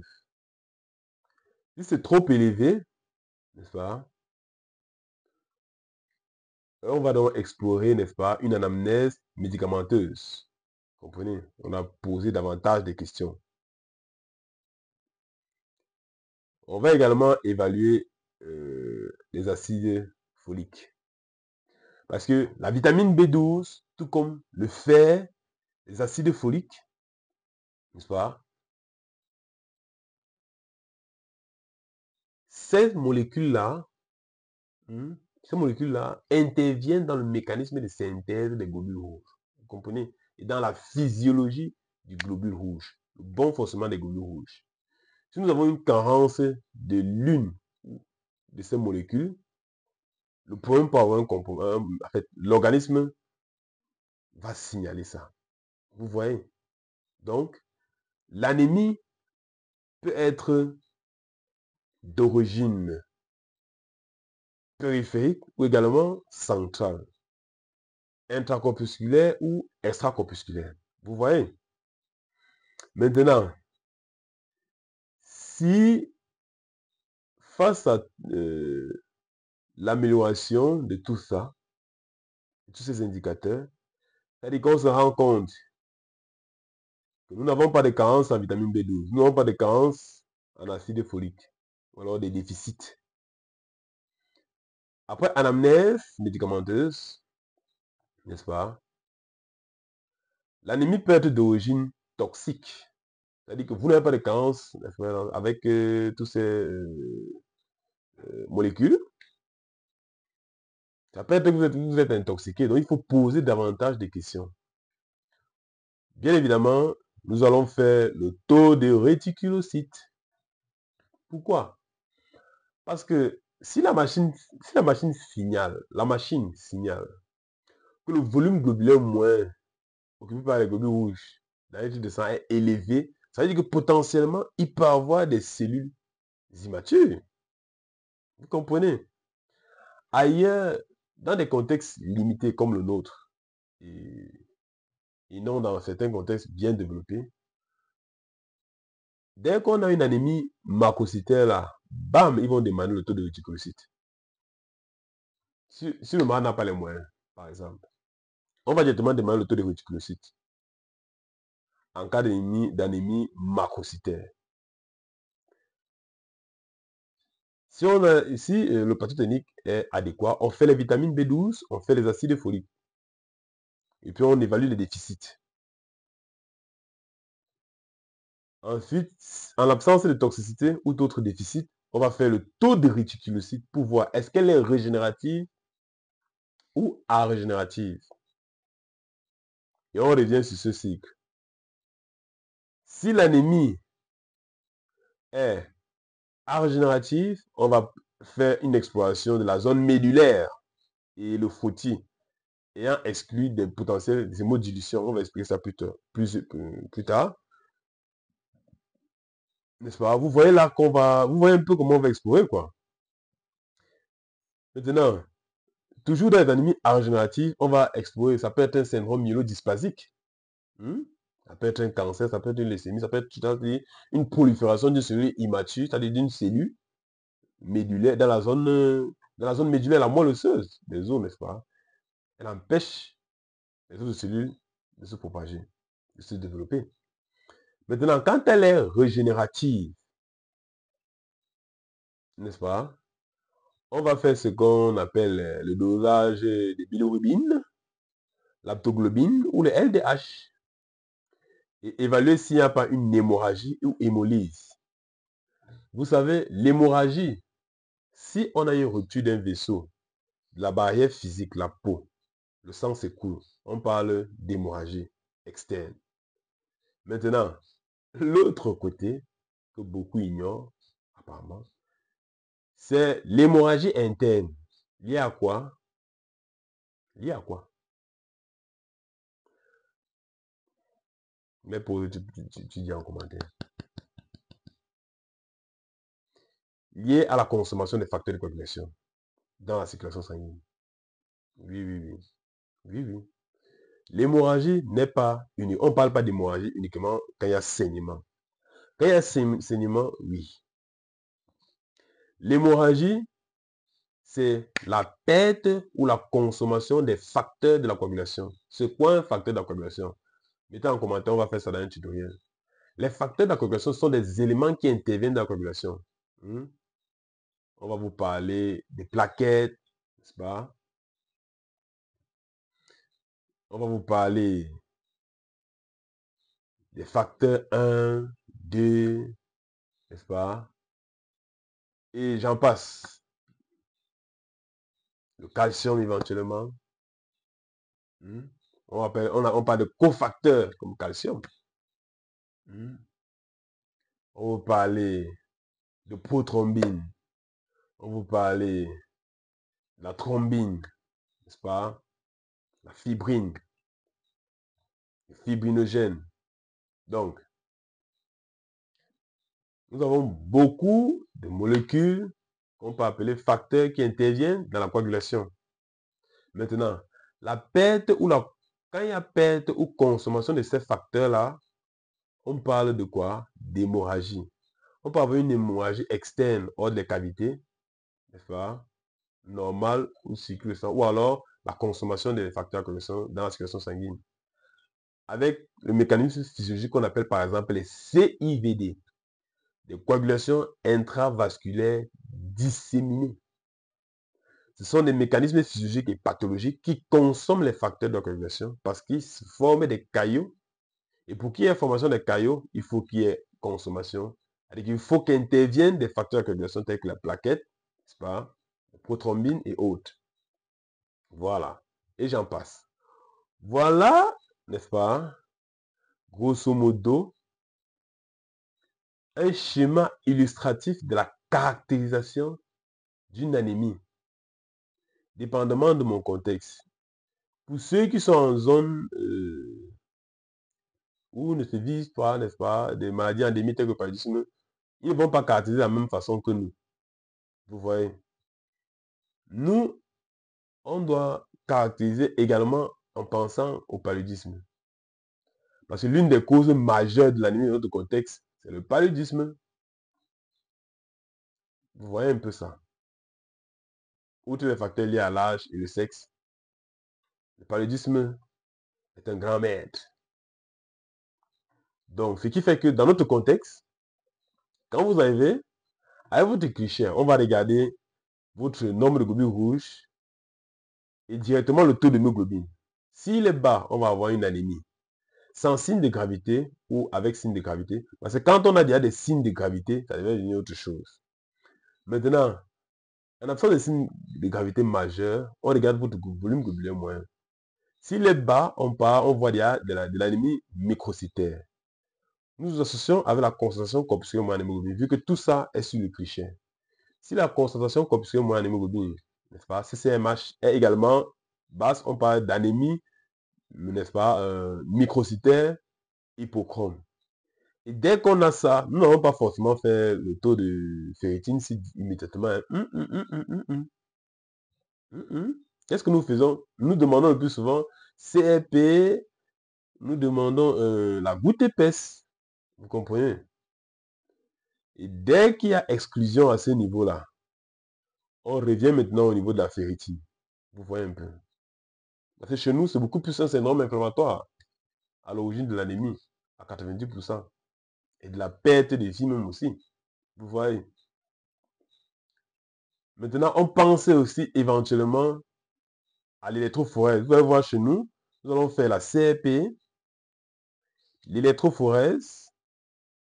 Si c'est trop élevé, n'est-ce pas On va donc explorer, n'est-ce pas, une anamnèse médicamenteuse. Comprenez On a posé davantage de questions. On va également évaluer euh, les acides foliques. Parce que la vitamine B12, tout comme le fer, les acides foliques, n'est-ce pas Ces molécules-là, hmm, ces molécules-là interviennent dans le mécanisme de synthèse des globules rouges. Vous comprenez Et dans la physiologie du globule rouge, le bon fonctionnement des globules rouges. Si nous avons une carence de l'une de ces molécules, le problème pour avoir un composant, en fait, l'organisme va signaler ça. Vous voyez Donc, l'anémie peut être d'origine périphérique ou également centrale, intracorpusculaire ou extracorpusculaire. Vous voyez Maintenant, si face à euh, l'amélioration de tout ça, de tous ces indicateurs, c'est-à-dire qu'on se rend compte nous n'avons pas de carence en vitamine B12. Nous n'avons pas de carence en acide folique. Ou alors des déficits. Après anamnèse médicamenteuse, n'est-ce pas L'anémie peut être d'origine toxique. C'est-à-dire que vous n'avez pas de carence avec euh, tous toutes ces euh, euh, molécules. Ça peut être que vous êtes, vous êtes intoxiqué. Donc, il faut poser davantage de questions. Bien évidemment, nous allons faire le taux de réticulocytes. Pourquoi Parce que si la machine, si la machine signale, la machine signale que le volume globulaire moins occupé par les globules rouges d'un de sang est élevé, ça veut dire que potentiellement, il peut avoir des cellules immatures. Vous comprenez Ailleurs, dans des contextes limités comme le nôtre, et non dans certains contextes bien développés, dès qu'on a une anémie macrocytaire là, bam, ils vont demander le taux de réticulocyte. Si, si le mari n'a pas les moyens, par exemple, on va directement demander le taux de réticulocyte en cas d'anémie macrocytaire. Si on a ici, euh, le plateau est adéquat, on fait les vitamines B12, on fait les acides foliques et puis on évalue les déficits. Ensuite, en l'absence de toxicité ou d'autres déficits, on va faire le taux de réticulocyte pour voir est-ce qu'elle est régénérative ou arégénérative. Et on revient sur ce cycle. Si l'anémie est arégénérative, on va faire une exploration de la zone médulaire et le frottis ayant exclu des potentiels des hémodilutions, on va expliquer ça plus tard, plus, plus tard. N'est-ce pas Vous voyez là qu'on va... Vous voyez un peu comment on va explorer, quoi. Maintenant, toujours dans les anémies argénératives, on va explorer. Ça peut être un syndrome myélodysplasique. Hmm? Ça peut être un cancer, ça peut être une leucémie, ça peut être une prolifération d'une cellule immature, c'est-à-dire d'une cellule médulaire dans la zone, dans la zone médulaire la moelle osseuse des os, n'est-ce pas elle empêche les autres cellules de se propager, de se développer. Maintenant, quand elle est régénérative, n'est-ce pas On va faire ce qu'on appelle euh, le dosage des bilirubines, l'aptoglobine ou le LDH et évaluer s'il n'y a pas une hémorragie ou hémolyse. Vous savez, l'hémorragie, si on a une rupture d'un vaisseau, la barrière physique, la peau, le sang s'écoule. On parle d'hémorragie externe. Maintenant, l'autre côté que beaucoup ignorent, apparemment, c'est l'hémorragie interne. Liée à quoi Lié à quoi Mais pour tu, dis en commentaire. Lié à la consommation des facteurs de coagulation dans la circulation sanguine. Oui, oui, oui. Oui, oui. L'hémorragie n'est pas unique. On ne parle pas d'hémorragie uniquement quand il y a saignement. Quand il y a saignement, oui. L'hémorragie, c'est la perte ou la consommation des facteurs de la coagulation. C'est quoi un facteur de la coagulation Mettez en commentaire, on va faire ça dans un tutoriel. Les facteurs de la coagulation sont des éléments qui interviennent dans la coagulation. Hmm? On va vous parler des plaquettes, n'est-ce pas on va vous parler des facteurs 1, 2, n'est-ce pas Et j'en passe. Le calcium éventuellement. Hmm? On, on, parle de cofacteurs comme calcium. Hmm? On va parler de prothrombine. On vous parler de la thrombine, n'est-ce pas La fibrine fibrinogène Donc, nous avons beaucoup de molécules qu'on peut appeler facteurs qui interviennent dans la coagulation. Maintenant, la perte ou la quand il y a perte ou consommation de ces facteurs-là, on parle de quoi D'hémorragie. On peut avoir une hémorragie externe hors des cavités, nest Normale ou cycle ou alors la consommation des facteurs que dans la circulation sanguine avec le mécanisme physiologique qu'on appelle par exemple les CIVD, les coagulations intravasculaires disséminées. Ce sont des mécanismes physiologiques et pathologiques qui consomment les facteurs de coagulation parce qu'ils forment des caillots. Et pour qu'il y ait formation des caillots, il faut qu'il y ait consommation. cest à faut qu'interviennent des facteurs de coagulation tels que la plaquette, pas, la prothrombine et autres. Voilà. Et j'en passe. Voilà n'est-ce pas Grosso modo, un schéma illustratif de la caractérisation d'une anémie, dépendamment de mon contexte. Pour ceux qui sont en zone euh, où ne se vivent pas, n'est-ce pas, des maladies endémiques que que paludisme, ils ne vont pas caractériser de la même façon que nous. Vous voyez Nous, on doit caractériser également en pensant au paludisme. Parce que l'une des causes majeures de l'anémie dans notre contexte, c'est le paludisme. Vous voyez un peu ça. Outre les facteurs liés à l'âge et le sexe, le paludisme est un grand maître. Donc, ce qui fait que dans notre contexte, quand vous arrivez, avec votre cliché, on va regarder votre nombre de globules rouges et directement le taux de myoglobine. S'il est bas, on va avoir une anémie. Sans signe de gravité ou avec signe de gravité. Parce que quand on a déjà des signes de gravité, ça devient une autre chose. Maintenant, en absence de signe de gravité majeur, on regarde votre volume globulaire moyen. S'il est bas, on part, on voit déjà de l'anémie microcytaire. Nous nous associons avec la concentration corpusculaire moyenne vu que tout ça est sur le cliché. Si la concentration corpusculaire moyenne n'est-ce pas, CCMH, est également basse, on parle d'anémie, n'est-ce pas, euh, microcytaire, hypochrome. Et dès qu'on a ça, nous n'allons pas forcément faire le taux de ferritine si immédiatement. Hein. Hum, hum, hum, Qu'est-ce que nous faisons Nous demandons le plus souvent CRP, nous demandons euh, la goutte épaisse. Vous comprenez Et dès qu'il y a exclusion à ce niveau-là, on revient maintenant au niveau de la ferritine. Vous voyez un peu chez nous, c'est beaucoup plus un syndrome inflammatoire à l'origine de l'anémie, à 90%. Et de la perte des vie même aussi. Vous voyez. Maintenant, on pensait aussi éventuellement à l'électrophorèse. Vous allez voir chez nous, nous allons faire la CRP, l'électrophorèse,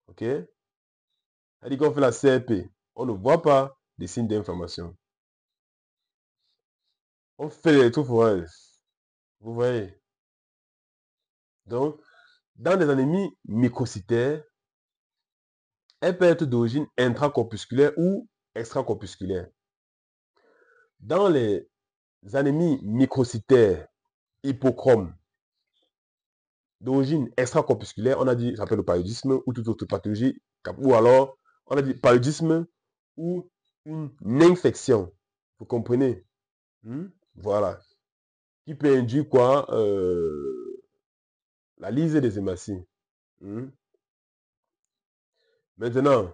ok cest à qu'on fait la CRP, on ne voit pas des signes d'inflammation. On fait l'électrophorèse, vous voyez Donc, dans les anémies microcytaires, elle peut être d'origine intracorpusculaire ou extracorpusculaire. Dans les anémies microcytaires hypochromes d'origine extracorpusculaire, on a dit, ça s'appelle le paludisme ou toute autre pathologie, ou alors, on a dit paludisme ou une infection. Vous comprenez hmm? Voilà qui peut induire quoi euh, La lise des hématies. Hmm? Maintenant,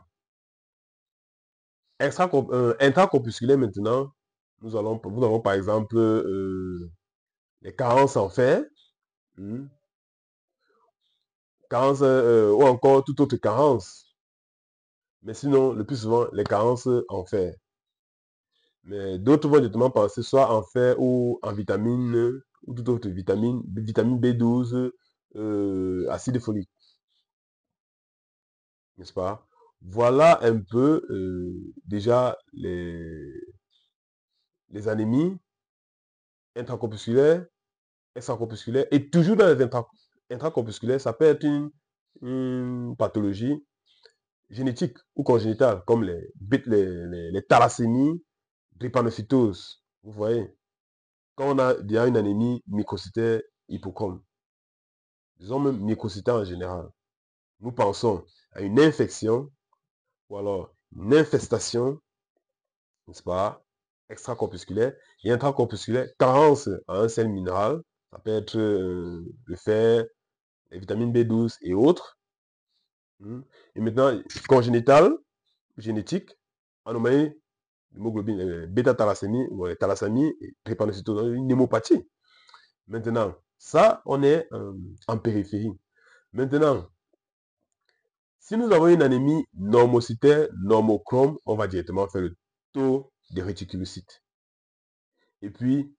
extra, euh, maintenant, nous, allons, nous avons par exemple euh, les carences en fer, hmm? euh, ou encore toute autre carence. Mais sinon, le plus souvent, les carences en fer. Mais d'autres vont directement penser soit en fer ou en vitamine, ou toute autre vitamine, vitamine B12, euh, acide folique. N'est-ce pas Voilà un peu euh, déjà les, les anémies intracorpusculaires, extracorpusculaires, et toujours dans les intra, ça peut être une, pathologie génétique ou congénitale, comme les, les, les, les thalassémies, drépanocytose, vous voyez. Quand on a, déjà une anémie mycocytaire hypochrome, disons même mycocytaire en général, nous pensons à une infection ou alors une infestation, n'est-ce pas, extracorpusculaire et intracorpusculaire, carence à un sel minéral, ça peut être euh, le fer, les vitamines B12 et autres. Hmm. Et maintenant, congénital, génétique, anomalie l'hémoglobine, euh, bêta-thalassémie, ou thalassémie, et une hémopathie. Maintenant, ça, on est euh, en périphérie. Maintenant, si nous avons une anémie normocytaire, normochrome, on va directement faire le taux de réticulocytes. Et puis,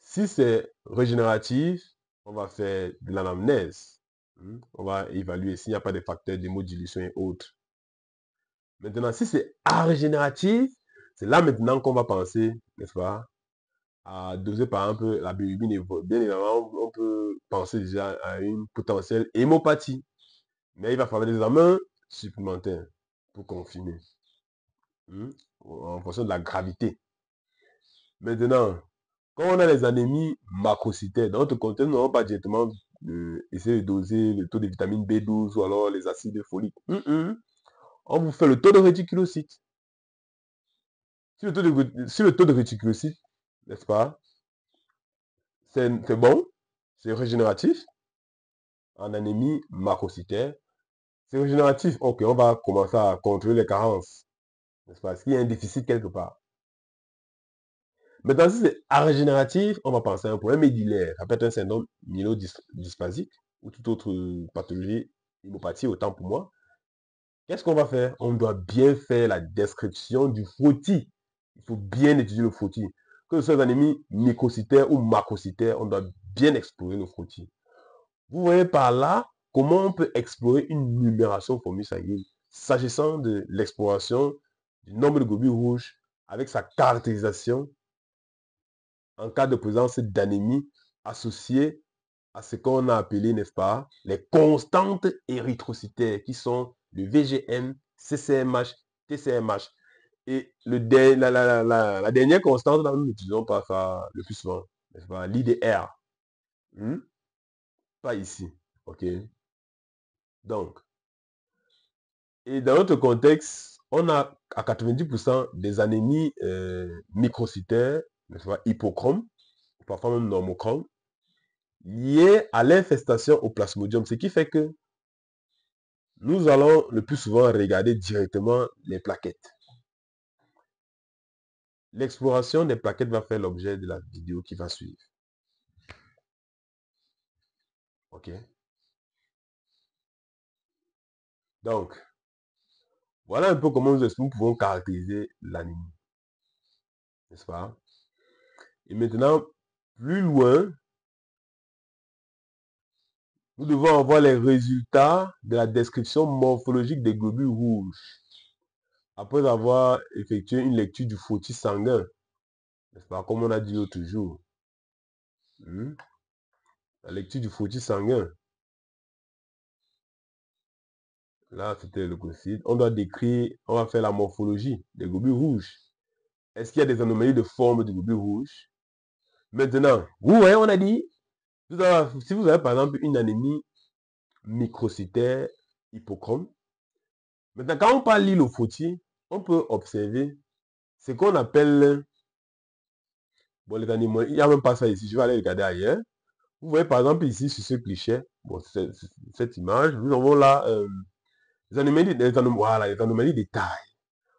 si c'est régénératif, on va faire de l'anamnèse. Hmm? On va évaluer s'il n'y a pas de facteurs d'hémodilution et autres. Maintenant, si c'est art régénératif, c'est là maintenant qu'on va penser, n'est-ce pas, à doser par peu la bilirubine. Bien évidemment, on peut penser déjà à une potentielle hémopathie. Mais il va falloir des examens supplémentaires pour confirmer. Hein, en fonction de la gravité. Maintenant, quand on a les anémies macrocytaires, dans notre contexte, nous n'allons pas directement euh, essayé essayer de doser le taux de vitamine B12 ou alors les acides foliques. Hum, hum on oh, vous fait le taux de réticulocyte. Si le taux de, réticulocyte, n'est-ce pas, c'est bon, c'est régénératif, en anémie macrocytaire, c'est régénératif. Ok, on va commencer à contrôler les carences, n'est-ce pas, Est-ce qu'il y a un déficit quelque part. Maintenant, si c'est régénératif, on va penser à un problème médulaire, Ça peut être un syndrome myelodysplasique ou toute autre pathologie, hémopathie, autant pour moi. Qu'est-ce qu'on va faire On doit bien faire la description du frottis. Il faut bien étudier le frottis. Que ce soit un mycocytaires ou macrocytaire. on doit bien explorer le frottis. Vous voyez par là comment on peut explorer une numération formule sanguine. S'agissant de l'exploration du nombre de gobies rouges avec sa caractérisation en cas de présence d'anémie associée à ce qu'on a appelé, n'est-ce pas, les constantes érythrocytaires qui sont le CCMH, TCMH. Et le, la, la, dernière constante, là, nous n'utilisons pas le plus souvent, L'IDR. Hmm? Pas ici. OK Donc, et dans notre contexte, on a à 90% des anémies euh, microcytaires, hypochromes, parfois même normochromes, liées à l'infestation au plasmodium. Ce qui fait que nous allons le plus souvent regarder directement les plaquettes. L'exploration des plaquettes va faire l'objet de la vidéo qui va suivre. OK Donc, voilà un peu comment nous, pouvons caractériser l'anime. N'est-ce pas Et maintenant, plus loin, nous devons avoir les résultats de la description morphologique des globules rouges après avoir effectué une lecture du frottis sanguin. N'est-ce pas comme on a dit l'autre jour. Hmm, la lecture du frottis sanguin. Là, c'était le cocide. On doit décrire, on va faire la morphologie des globules rouges. Est-ce qu'il y a des anomalies de forme des globules rouges Maintenant, où on a dit, si vous avez par exemple une anémie microcytaire hypochrome, maintenant quand on parle l'île on peut observer ce qu'on appelle... Bon, les animaux, il n'y a même pas ça ici, je vais aller regarder ailleurs. Vous voyez par exemple ici sur ce cliché, bon, cette image, nous avons là euh, les, anomalies, de taille.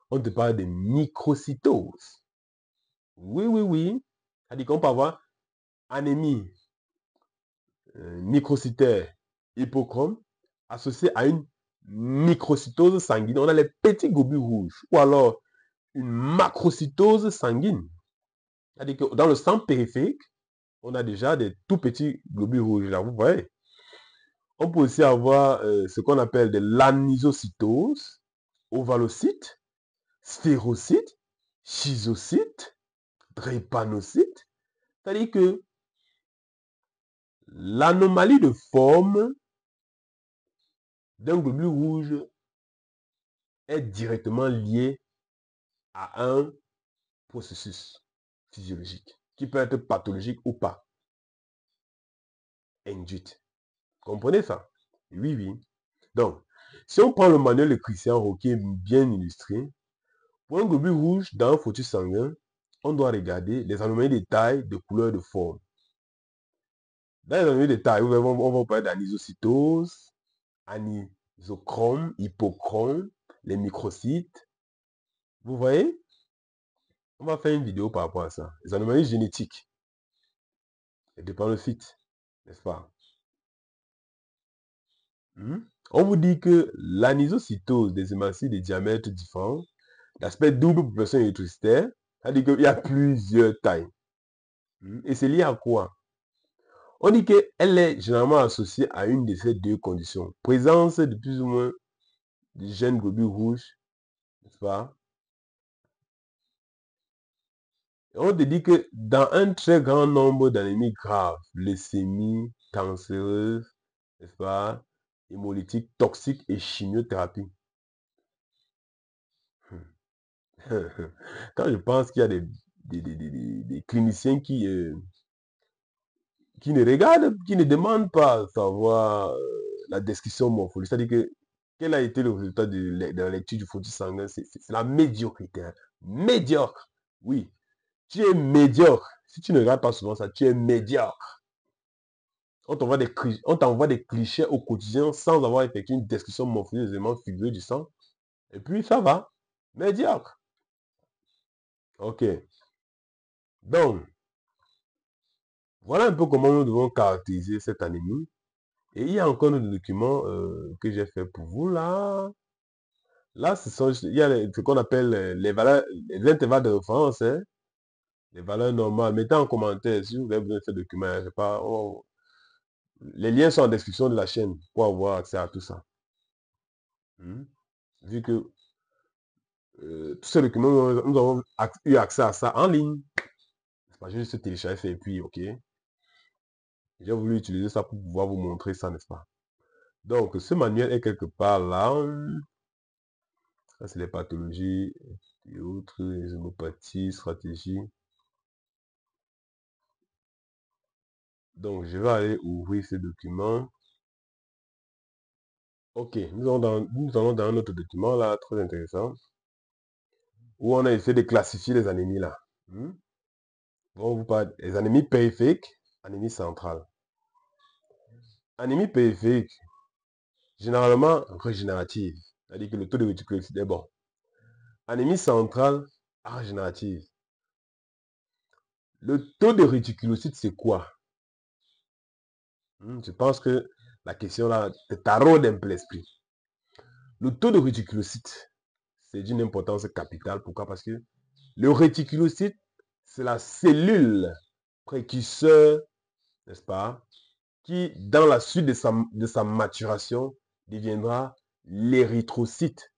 On te parle de microcytose. Oui, oui, oui. C'est-à-dire qu'on peut avoir anémie euh, microcytaire hypochrome associé à une microcytose sanguine. On a les petits globules rouges ou alors une macrocytose sanguine. C'est-à-dire que dans le sang périphérique, on a déjà des tout petits globules rouges, là, vous voyez. On peut aussi avoir euh, ce qu'on appelle de l'anisocytose, ovalocytes, sphérocyte, schizocyte, drépanocyte. C'est-à-dire que l'anomalie de forme d'un globule rouge est directement liée à un processus physiologique qui peut être pathologique ou pas. Induite. Comprenez ça Oui, oui. Donc, si on prend le manuel de Christian Roquet bien illustré, pour un globule rouge dans un fauteuil sanguin, on doit regarder les anomalies de taille, de couleur, de forme. Dans les anomalies de taille, on va parler d'anisocytose, anisochrome, hypochrome, les microcytes. Vous voyez On va faire une vidéo par rapport à ça. Les anomalies génétiques. Et de site, n'est-ce pas hmm? On vous dit que l'anisocytose des hématies de diamètre différents, l'aspect double population électricitaire, c'est-à-dire qu'il y a plusieurs tailles. Hmm? Et c'est lié à quoi on dit qu'elle est généralement associée à une de ces deux conditions. Présence de plus ou moins de gènes globules rouges, n'est-ce pas On te dit que dans un très grand nombre d'anémies graves, leucémie, cancéreuse, n'est-ce pas, hémolytique, toxique et chimiothérapie. Hmm. Quand je pense qu'il y a des, des, cliniciens qui... Euh, qui ne regarde, qui ne demande pas savoir euh, la description morphologique. C'est-à-dire que quel a été le résultat de, la lecture du foutu sanguin C'est la médiocrité. Médiocre. Oui. Tu es médiocre. Si tu ne regardes pas souvent ça, tu es médiocre. On t'envoie des, des, clichés au quotidien sans avoir effectué une description morphologique des éléments figurés du sang. Et puis, ça va. Médiocre. Ok. Donc, voilà un peu comment nous devons caractériser cet année. Et il y a encore un document euh, que j'ai fait pour vous là. Là, ce sont, il y a ce qu'on appelle euh, les valeurs, les intervalles de référence, hein. les valeurs normales. Mettez en commentaire si vous avez besoin de ce document. pas, les liens sont en description de la chaîne pour avoir accès à tout ça. Hmm? Vu que euh, tous ces documents, nous avons eu accès à ça en ligne. C'est pas juste télécharger et puis, ok, j'ai voulu utiliser ça pour pouvoir vous montrer ça, n'est-ce pas Donc, ce manuel est quelque part là. Ça, c'est les pathologies et autres, les homopathies, stratégies. Donc, je vais aller ouvrir ce document. Ok, nous allons, dans, nous allons dans un autre document là, très intéressant, où on a essayé de classifier les anémies là. Hmm? Bon, on vous parle des anémies périphériques, anémies centrale Anémie périphérique, généralement régénérative, c'est-à-dire que le taux de réticulocyte est bon. Anémie centrale, régénérative. Le taux de réticulocyte, c'est quoi hmm, Je pense que la question là te taraude un peu l'esprit. Le taux de réticulocyte, c'est d'une importance capitale. Pourquoi Parce que le réticulocyte, c'est la cellule précurseur, n'est-ce pas, qui, dans la suite de sa, de sa maturation, deviendra l'érythrocyte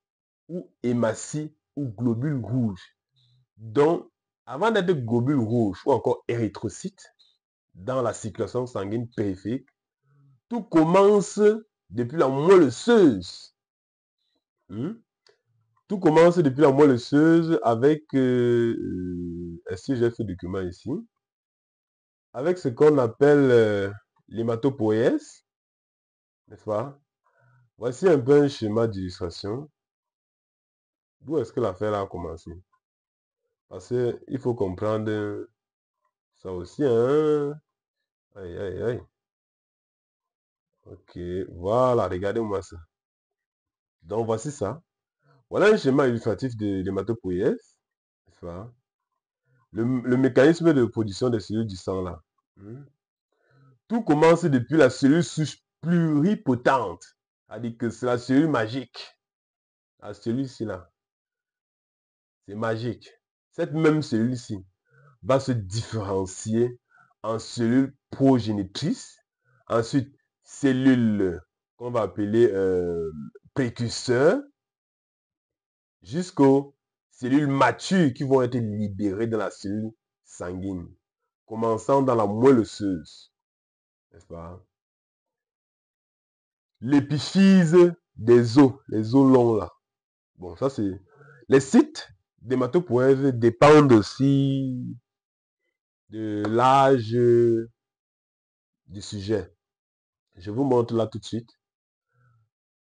ou hématie ou globule rouge. Donc, avant d'être globule rouge ou encore érythrocyte, dans la circulation sanguine périphérique, tout commence depuis la moelle osseuse. Hmm? Tout commence depuis la moelle osseuse avec, euh, euh si j'ai fait document ici, avec ce qu'on appelle euh, l'hématopoïèse, n'est-ce pas Voici un peu un schéma d'illustration. D'où est-ce que l'affaire a commencé Parce qu'il faut comprendre ça aussi. Hein? Aïe, aïe, aïe. Ok, voilà, regardez-moi ça. Donc voici ça. Voilà un schéma illustratif de n'est-ce pas le mécanisme de production des cellules du sang là. Hein? Tout commence depuis la cellule pluripotente, c'est-à-dire que c'est la cellule magique. La cellule-ci là, c'est magique. Cette même cellule-ci va se différencier en cellule progénitrice, ensuite cellule qu'on va appeler euh, précurseur, jusqu'aux cellules matures qui vont être libérées dans la cellule sanguine, commençant dans la moelle osseuse. L'épiphyse des os, les os longs là. Bon, ça c'est... Les sites des matopoèves dépendent aussi de l'âge du sujet. Je vous montre là tout de suite.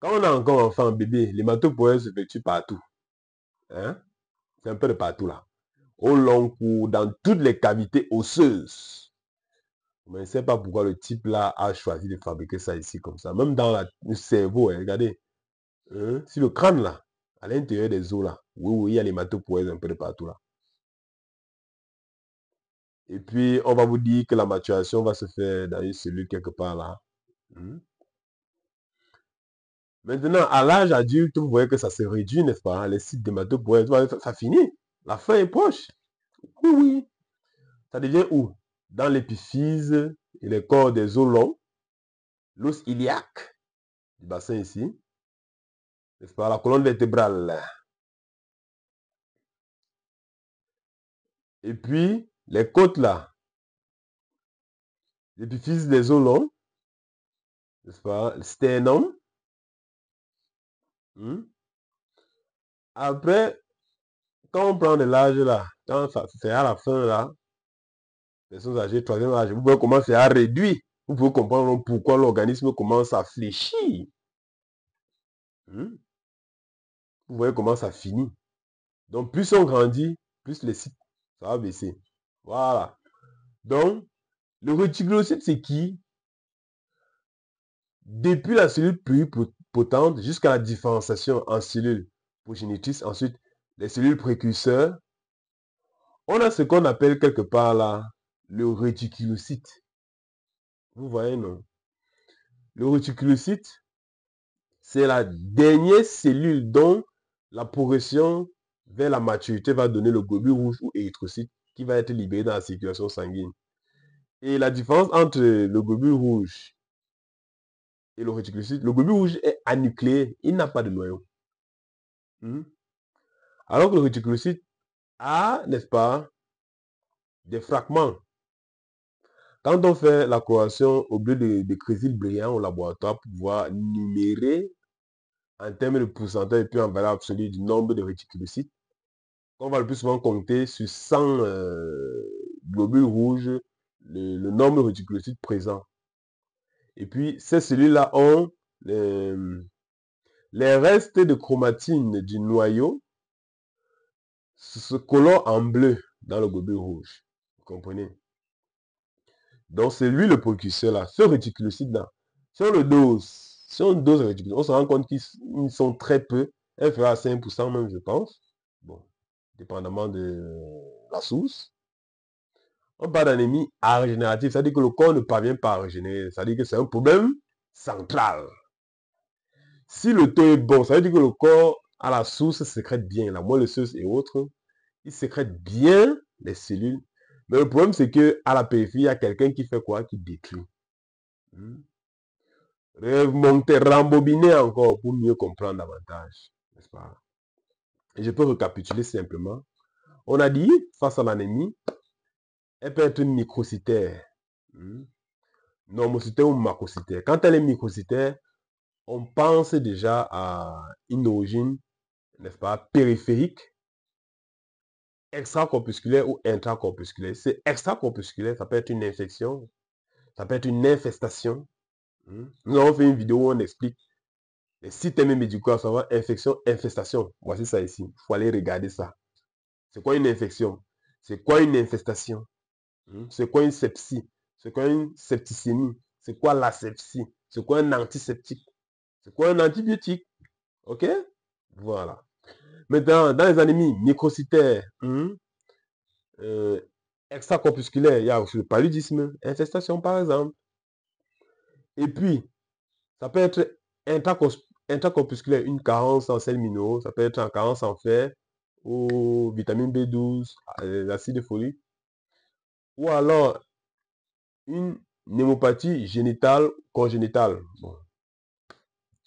Quand on a encore enfant, bébé, les les se partout. Hein? C'est un peu de partout là. Au long cours, dans toutes les cavités osseuses. Mais je ne sais pas pourquoi le type là a choisi de fabriquer ça ici comme ça. Même dans le cerveau, hein, regardez. Hein, si le crâne là, à l'intérieur des os là. Oui, oui, il y a les matopoèses un peu de partout là. Et puis, on va vous dire que la maturation va se faire dans une cellule quelque part là. Hmm? Maintenant, à l'âge adulte, vous voyez que ça se réduit, n'est-ce pas Les sites de matopoèses, ça finit. La fin est proche. Oui, oui. Ça devient où dans l'épiphyse et le corps des os longs, l'os iliaque du bassin ici, nest pas, la colonne vertébrale. Et puis, les côtes là, l'épiphyse des os longs, nest pas, le sternum. Hmm. Après, quand on prend le large là, quand ça c'est à la fin là, personnes âgées, troisième âge, vous pouvez commencer à réduire. Vous pouvez comprendre pourquoi l'organisme commence à fléchir. Hmm? Vous voyez comment ça finit. Donc, plus on grandit, plus les sites, ça va baisser. Voilà. Donc, le reticulocyte, c'est qui Depuis la cellule plus pluripotente jusqu'à la différenciation en cellules progénitrices, ensuite les cellules précurseurs, on a ce qu'on appelle quelque part là le réticulocyte. Vous voyez, non Le réticulocyte, c'est la dernière cellule dont la progression vers la maturité va donner le globule rouge ou érythrocyte qui va être libéré dans la circulation sanguine. Et la différence entre le globule rouge et le réticulocyte, le globule rouge est anucléé, il n'a pas de noyau. Hmm? Alors que le réticulocyte a, n'est-ce pas, des fragments quand on fait la correction au bleu de, de brillants brillant au laboratoire pour pouvoir numérer en termes de pourcentage et puis en valeur absolue du nombre de réticulocytes, on va le plus souvent compter sur 100 euh, globules rouges le, nombre de réticulocytes présents. Et puis, ces cellules-là ont euh, les restes de chromatine du noyau se collant en bleu dans le globule rouge. Vous comprenez donc, c'est lui le précurseur là. Ce réticulocyte là, si on le dose, si on dose réticulocyte, on se rend compte qu'ils sont très peu, inférieurs à 5% même, je pense. Bon, dépendamment de la source. On parle d'anémie régénérative, ça veut dire que le corps ne parvient pas à régénérer, ça veut dire que c'est un problème central. Si le taux est bon, ça veut dire que le corps à la source sécrète bien la moelle osseuse et autres. Il sécrète bien les cellules mais le problème, c'est que à la périphérie, il y a quelqu'un qui fait quoi Qui détruit. Hmm? monter, rembobiner encore pour mieux comprendre davantage. N'est-ce pas Et je peux récapituler simplement. On a dit, face à l'anémie, elle peut être microcytaire, hmm? normocytaire ou macrocytaire. Quand elle est microcytaire, on pense déjà à une origine, n'est-ce pas, périphérique extracorpusculaire ou intracorpusculaire. C'est extracorpusculaire, ça peut être une infection, ça peut être une infestation. Hmm? Nous avons fait une vidéo où on explique les systèmes médicaux, à savoir infection, infestation. Voici ça ici. Il faut aller regarder ça. C'est quoi une infection C'est quoi une infestation hmm? C'est quoi une sepsie C'est quoi une septicémie C'est quoi la sepsie C'est quoi un antiseptique C'est quoi un antibiotique Ok Voilà. Mais dans, les anémies mycocytaires, hein, euh, extracorpusculaires, il y a aussi le paludisme, infestation par exemple. Et puis, ça peut être intracorpusculaire, une carence en sel minéraux, ça peut être en carence en fer, ou vitamine B12, l'acide euh, folique. Ou alors, une némopathie génitale, congénitale.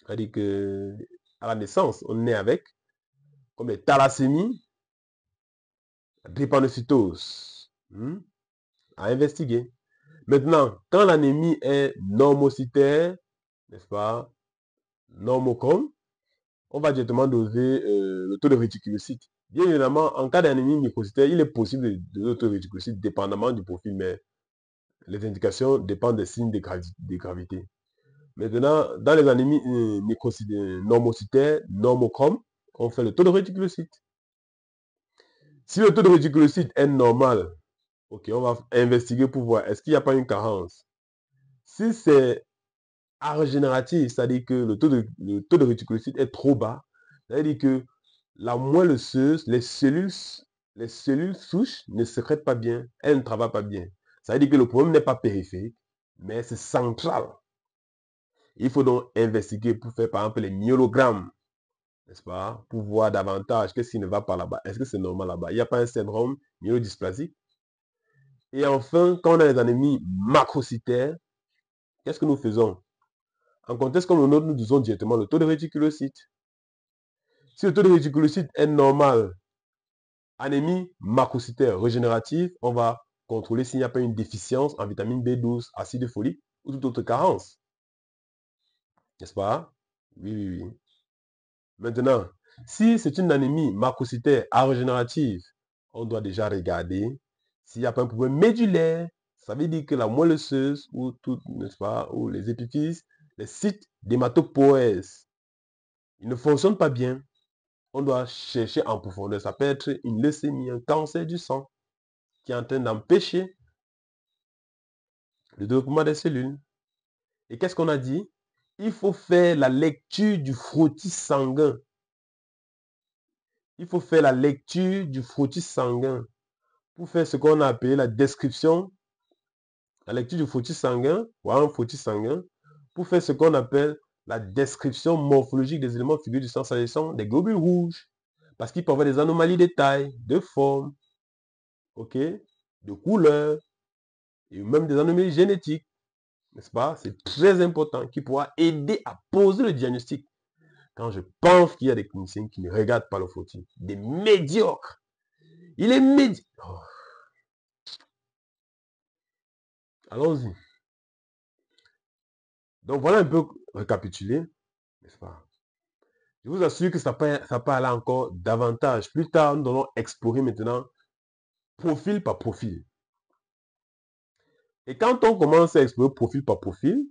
C'est-à-dire que à la naissance, on est avec, Oh, mais les thalassémies, drépanocytose, hmm, à investiguer. Maintenant, quand l'anémie est normocytaire, n'est-ce pas, normocom, on va directement doser euh, le taux de réticulocyte. Bien évidemment, en cas d'anémie microcytaire, il est possible de doser le taux de dépendamment du profil, mais les indications dépendent des signes de, gravité. Maintenant, dans les anémies euh, normocytaires, normocom, on fait le taux de réticulocyte. Si le taux de réticulocyte est normal, ok, on va investiguer pour voir est-ce qu'il n'y a pas une carence. Si c'est régénératif, c'est-à-dire que le taux, de, le taux de réticulocyte est trop bas, c'est-à-dire que la moelle osseuse, les cellules, les cellules souches ne sécrètent pas bien, elles ne travaillent pas bien. Ça veut dire que le problème n'est pas périphérique, mais c'est central. Il faut donc investiguer pour faire par exemple les myologrammes n'est-ce pas, pour voir davantage qu'est-ce qui ne va pas là-bas. Est-ce que c'est normal là-bas Il n'y a pas un syndrome myodysplasie Et enfin, quand on a des anémies macrocytaires, qu'est-ce que nous faisons En contexte comme le nôtre, nous disons directement le taux de réticulocyte. Si le taux de réticulocyte est normal, anémie macrocytaire régénérative, on va contrôler s'il n'y a pas une déficience en vitamine B12, acide folique ou toute autre carence. N'est-ce pas Oui, oui, oui. Maintenant, si c'est une anémie macrocytaire à régénérative, on doit déjà regarder s'il n'y a pas un problème médulaire. Ça veut dire que la moelle osseuse ou tout, nest pas, ou les épiphyses, les sites d'hématopoèse, ils ne fonctionnent pas bien. On doit chercher en profondeur. Ça peut être une leucémie, un cancer du sang qui est en train d'empêcher le développement des cellules. Et qu'est-ce qu'on a dit il faut faire la lecture du frottis sanguin. Il faut faire la lecture du frottis sanguin pour faire ce qu'on a appelé la description, la lecture du frottis sanguin, ou un frottis sanguin, pour faire ce qu'on appelle la description morphologique des éléments figurés du sang s'agissant des globules rouges. Parce qu'il peut avoir des anomalies de taille, de forme, de couleur, et même des anomalies génétiques. N'est-ce pas C'est très important qui pourra aider à poser le diagnostic. Quand je pense qu'il y a des cliniciens qui ne regardent pas le footing, des médiocres. Il est médiocre. Oh. Allons-y. Donc voilà un peu récapitulé, n'est-ce pas Je vous assure que ça peut ça parle encore davantage. Plus tard, nous allons explorer maintenant profil par profil. Et quand on commence à explorer profil par profil,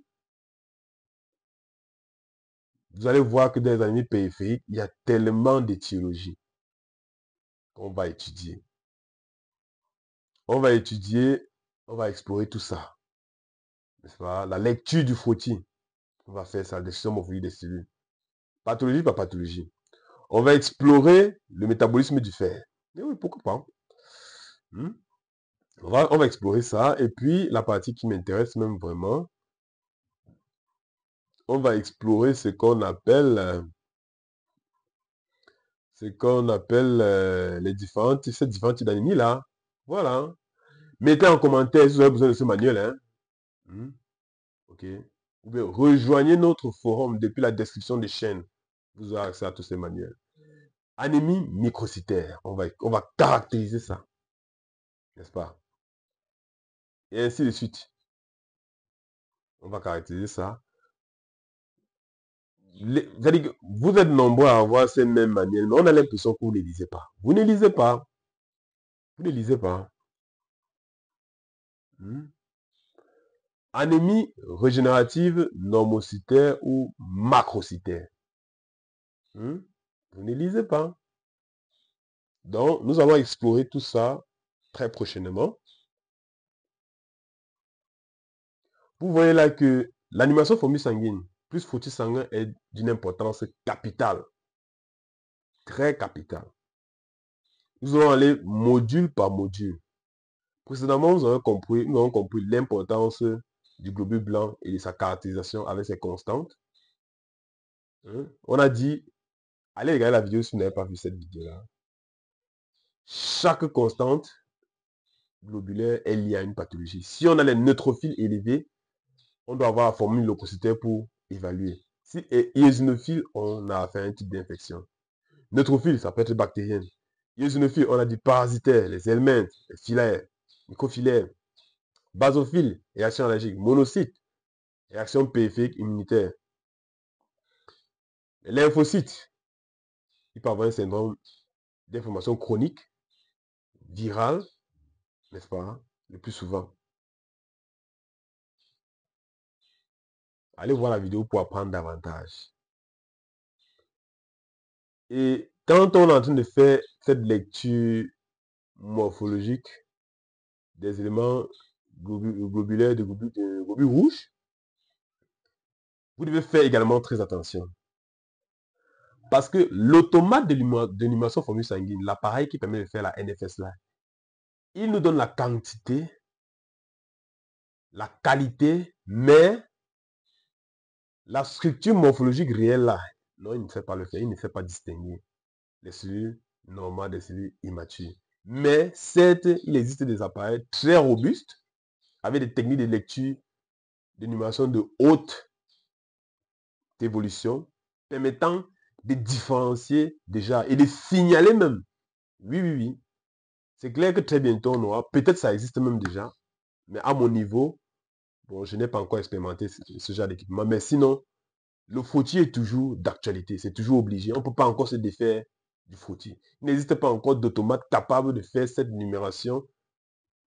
vous allez voir que dans les animaux périphériques, il y a tellement d'étiologies qu'on va étudier. On va étudier, on va explorer tout ça. La lecture du frottis. On va faire ça, Des au morphologique des cellules. Pathologie par pathologie. On va explorer le métabolisme du fer. Mais oui, pourquoi pas hmm? On va, explorer ça. Et puis, la partie qui m'intéresse même vraiment, on va explorer ce qu'on appelle euh, ce qu'on appelle euh, les différentes, ces différentes d'anémie là. Voilà. Mettez en commentaire si vous avez besoin de ce manuel. Hein. Hmm. Ok. Vous pouvez rejoignez notre forum depuis la description des chaînes. Vous aurez accès à tous ces manuels. Anémie microcytaire. On va, on va caractériser ça. N'est-ce pas et ainsi de suite. On va caractériser ça. vous êtes nombreux à avoir ces mêmes manuels, mais on a l'impression que vous ne lisez pas. Vous ne lisez pas. Vous ne lisez pas. Hmm? Anémie régénérative normocytaire ou macrocytaire. Hmm? Vous ne lisez pas. Donc, nous allons explorer tout ça très prochainement. Vous voyez là que l'animation fourmi sanguine plus faute sanguin est d'une importance capitale. Très capitale. Nous allons aller module par module. Précédemment, nous avons compris, nous compris l'importance du globule blanc et de sa caractérisation avec ses constantes. Hein? On a dit, allez regarder la vidéo si vous n'avez pas vu cette vidéo-là. Chaque constante globulaire est liée à une pathologie. Si on a les neutrophiles élevés, on doit avoir la formule leucocytaire pour évaluer. Si éosinophile, e, on a fait un type d'infection. Neutrophile, ça peut être bactérienne. Éosinophile, on a dit parasitaire, les helminthes, les filaires, microfilaires. Basophile, réaction allergique. Monocyte, réaction périphérique immunitaire. Les lymphocytes, il peut avoir un syndrome d'information chronique, virale, n'est-ce pas, le plus souvent. Allez voir la vidéo pour apprendre davantage. Et quand on est en train de faire cette lecture morphologique des éléments globulaires de globules, rouges, vous devez faire également très attention. Parce que l'automate de l'animation formule sanguine, l'appareil qui permet de faire la NFS là, il nous donne la quantité, la qualité, mais la structure morphologique réelle là, non, il ne fait pas le faire, il ne fait pas distinguer les cellules normales des cellules immatures. Mais certes, il existe des appareils très robustes avec des techniques de lecture, de de haute évolution permettant de différencier déjà et de signaler même. Oui, oui, oui. C'est clair que très bientôt on aura, peut-être ça existe même déjà, mais à mon niveau, Bon, je n'ai pas encore expérimenté ce, genre d'équipement, mais sinon, le fautier est toujours d'actualité, c'est toujours obligé. On ne peut pas encore se défaire du fautier. Il n'existe pas encore d'automate capable de faire cette numération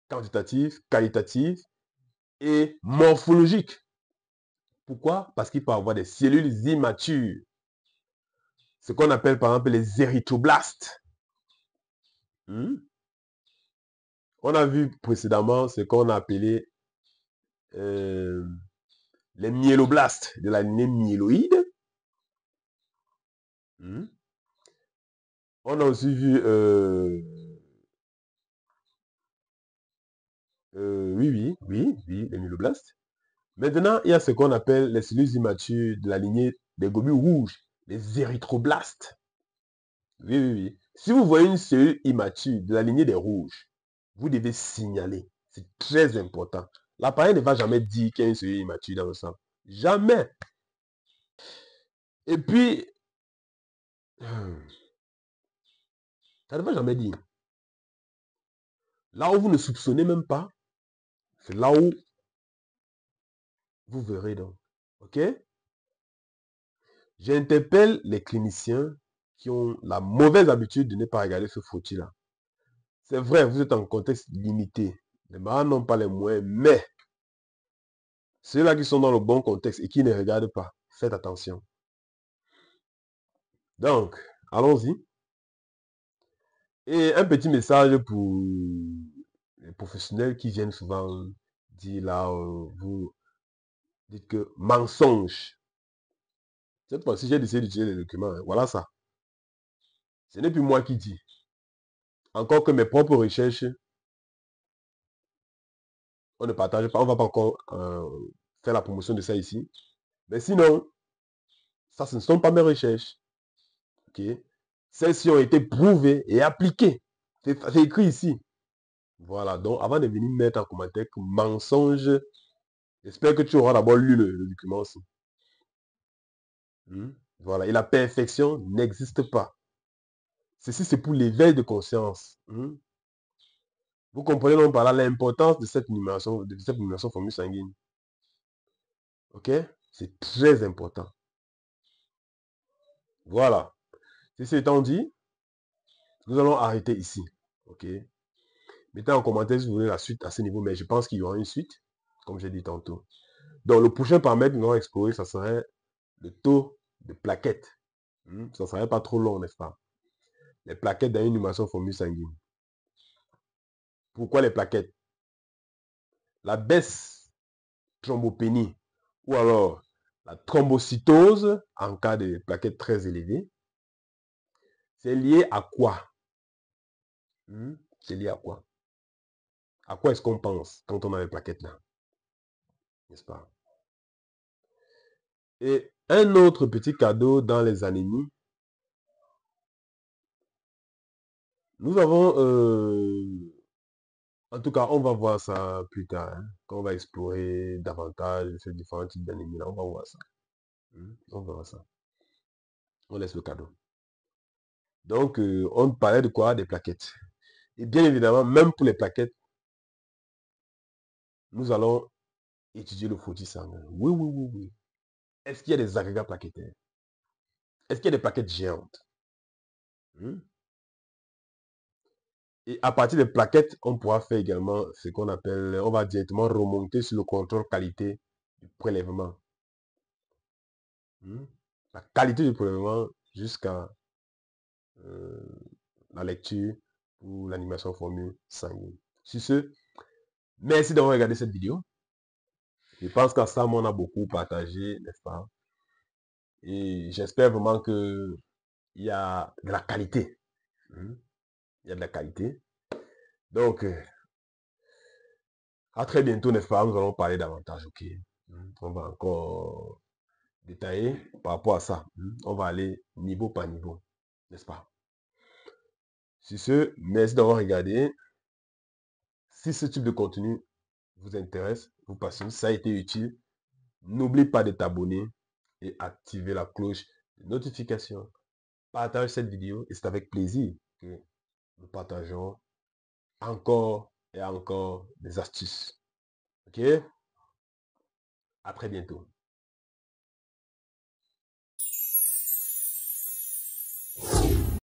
quantitative, qualitative et morphologique. Pourquoi Parce qu'il peut avoir des cellules immatures. Ce qu'on appelle par exemple les érythroblastes. Hmm? On a vu précédemment ce qu'on a appelé euh, les myéloblastes de la lignée myéloïde. Hmm. On a aussi vu... Euh, euh, oui, oui, oui, oui, les myéloblastes. Maintenant, il y a ce qu'on appelle les cellules immatures de la lignée des globules rouges, les érythroblastes. Oui, oui, oui. Si vous voyez une cellule immature de la lignée des rouges, vous devez signaler. C'est très important. La ne va jamais dire qu'il y a dans le sang. Jamais. Et puis, ça ne va jamais dire. Là où vous ne soupçonnez même pas, c'est là où vous verrez donc. OK J'interpelle les cliniciens qui ont la mauvaise habitude de ne pas regarder ce foutu là C'est vrai, vous êtes en contexte limité. Les marins n'ont pas les moyens, mais ceux-là qui sont dans le bon contexte et qui ne regardent pas, faites attention. Donc, allons-y. Et un petit message pour les professionnels qui viennent souvent dire là, euh, vous dites que mensonge. Cette fois-ci, j'ai décidé d'utiliser les documents. Hein. Voilà ça. Ce n'est plus moi qui dis. Encore que mes propres recherches on ne partage pas, on ne va pas encore euh, faire la promotion de ça ici. Mais sinon, ça, ce ne sont pas mes recherches. OK Celles-ci ont été prouvées et appliquées. C'est écrit ici. Voilà, donc avant de venir mettre en commentaire mensonge, j'espère que tu auras d'abord lu le, document aussi. Hmm? Voilà, et la perfection n'existe pas. Ceci, c'est pour l'éveil de conscience. Hmm? Vous comprenez donc par là l'importance de cette numération, de cette numération formule sanguine. Ok C'est très important. Voilà. Ceci étant dit, nous allons arrêter ici. Ok Mettez en commentaire si vous voulez la suite à ce niveau, mais je pense qu'il y aura une suite, comme j'ai dit tantôt. Donc, le prochain paramètre que nous allons explorer, ça serait le taux de plaquettes. Hmm? Ça ne serait pas trop long, n'est-ce pas Les plaquettes dans une formule sanguine. Pourquoi les plaquettes La baisse thrombopénie ou alors la thrombocytose en cas de plaquettes très élevées, c'est lié à quoi hmm? C'est lié à quoi À quoi est-ce qu'on pense quand on a les plaquettes là N'est-ce pas Et un autre petit cadeau dans les anémies, nous avons euh, en tout cas, on va voir ça plus tard, hein. on va explorer davantage ces différents types d'animaux, On va voir ça. Hmm, on va voir ça. On laisse le cadeau. Donc, euh, on parlait de quoi Des plaquettes. Et bien évidemment, même pour les plaquettes, nous allons étudier le faux sanguin. Oui, oui, oui, oui. Est-ce qu'il y a des agrégats plaquettaires Est-ce qu'il y a des plaquettes géantes hmm? Et à partir des plaquettes, on pourra faire également ce qu'on appelle, on va directement remonter sur le contrôle qualité du prélèvement. Hmm? La qualité du prélèvement jusqu'à euh, la lecture ou l'animation formule sanguine. Sur ce, merci d'avoir regardé cette vidéo. Je pense qu'à ça, on a beaucoup partagé, n'est-ce pas Et j'espère vraiment que il y a de la qualité. Hmm? de la qualité. Donc, euh, à très bientôt, n'est-ce pas Nous allons parler davantage, ok hmm, On va encore détailler par rapport à ça. Hmm, on va aller niveau par niveau, n'est-ce pas si ce, merci d'avoir regardé. Si ce type de contenu vous intéresse, vous passionne, ça a été utile, n'oublie pas de t'abonner et activer la cloche de notification. Partage cette vidéo et c'est avec plaisir que nous partageons encore et encore des astuces. Ok À très bientôt.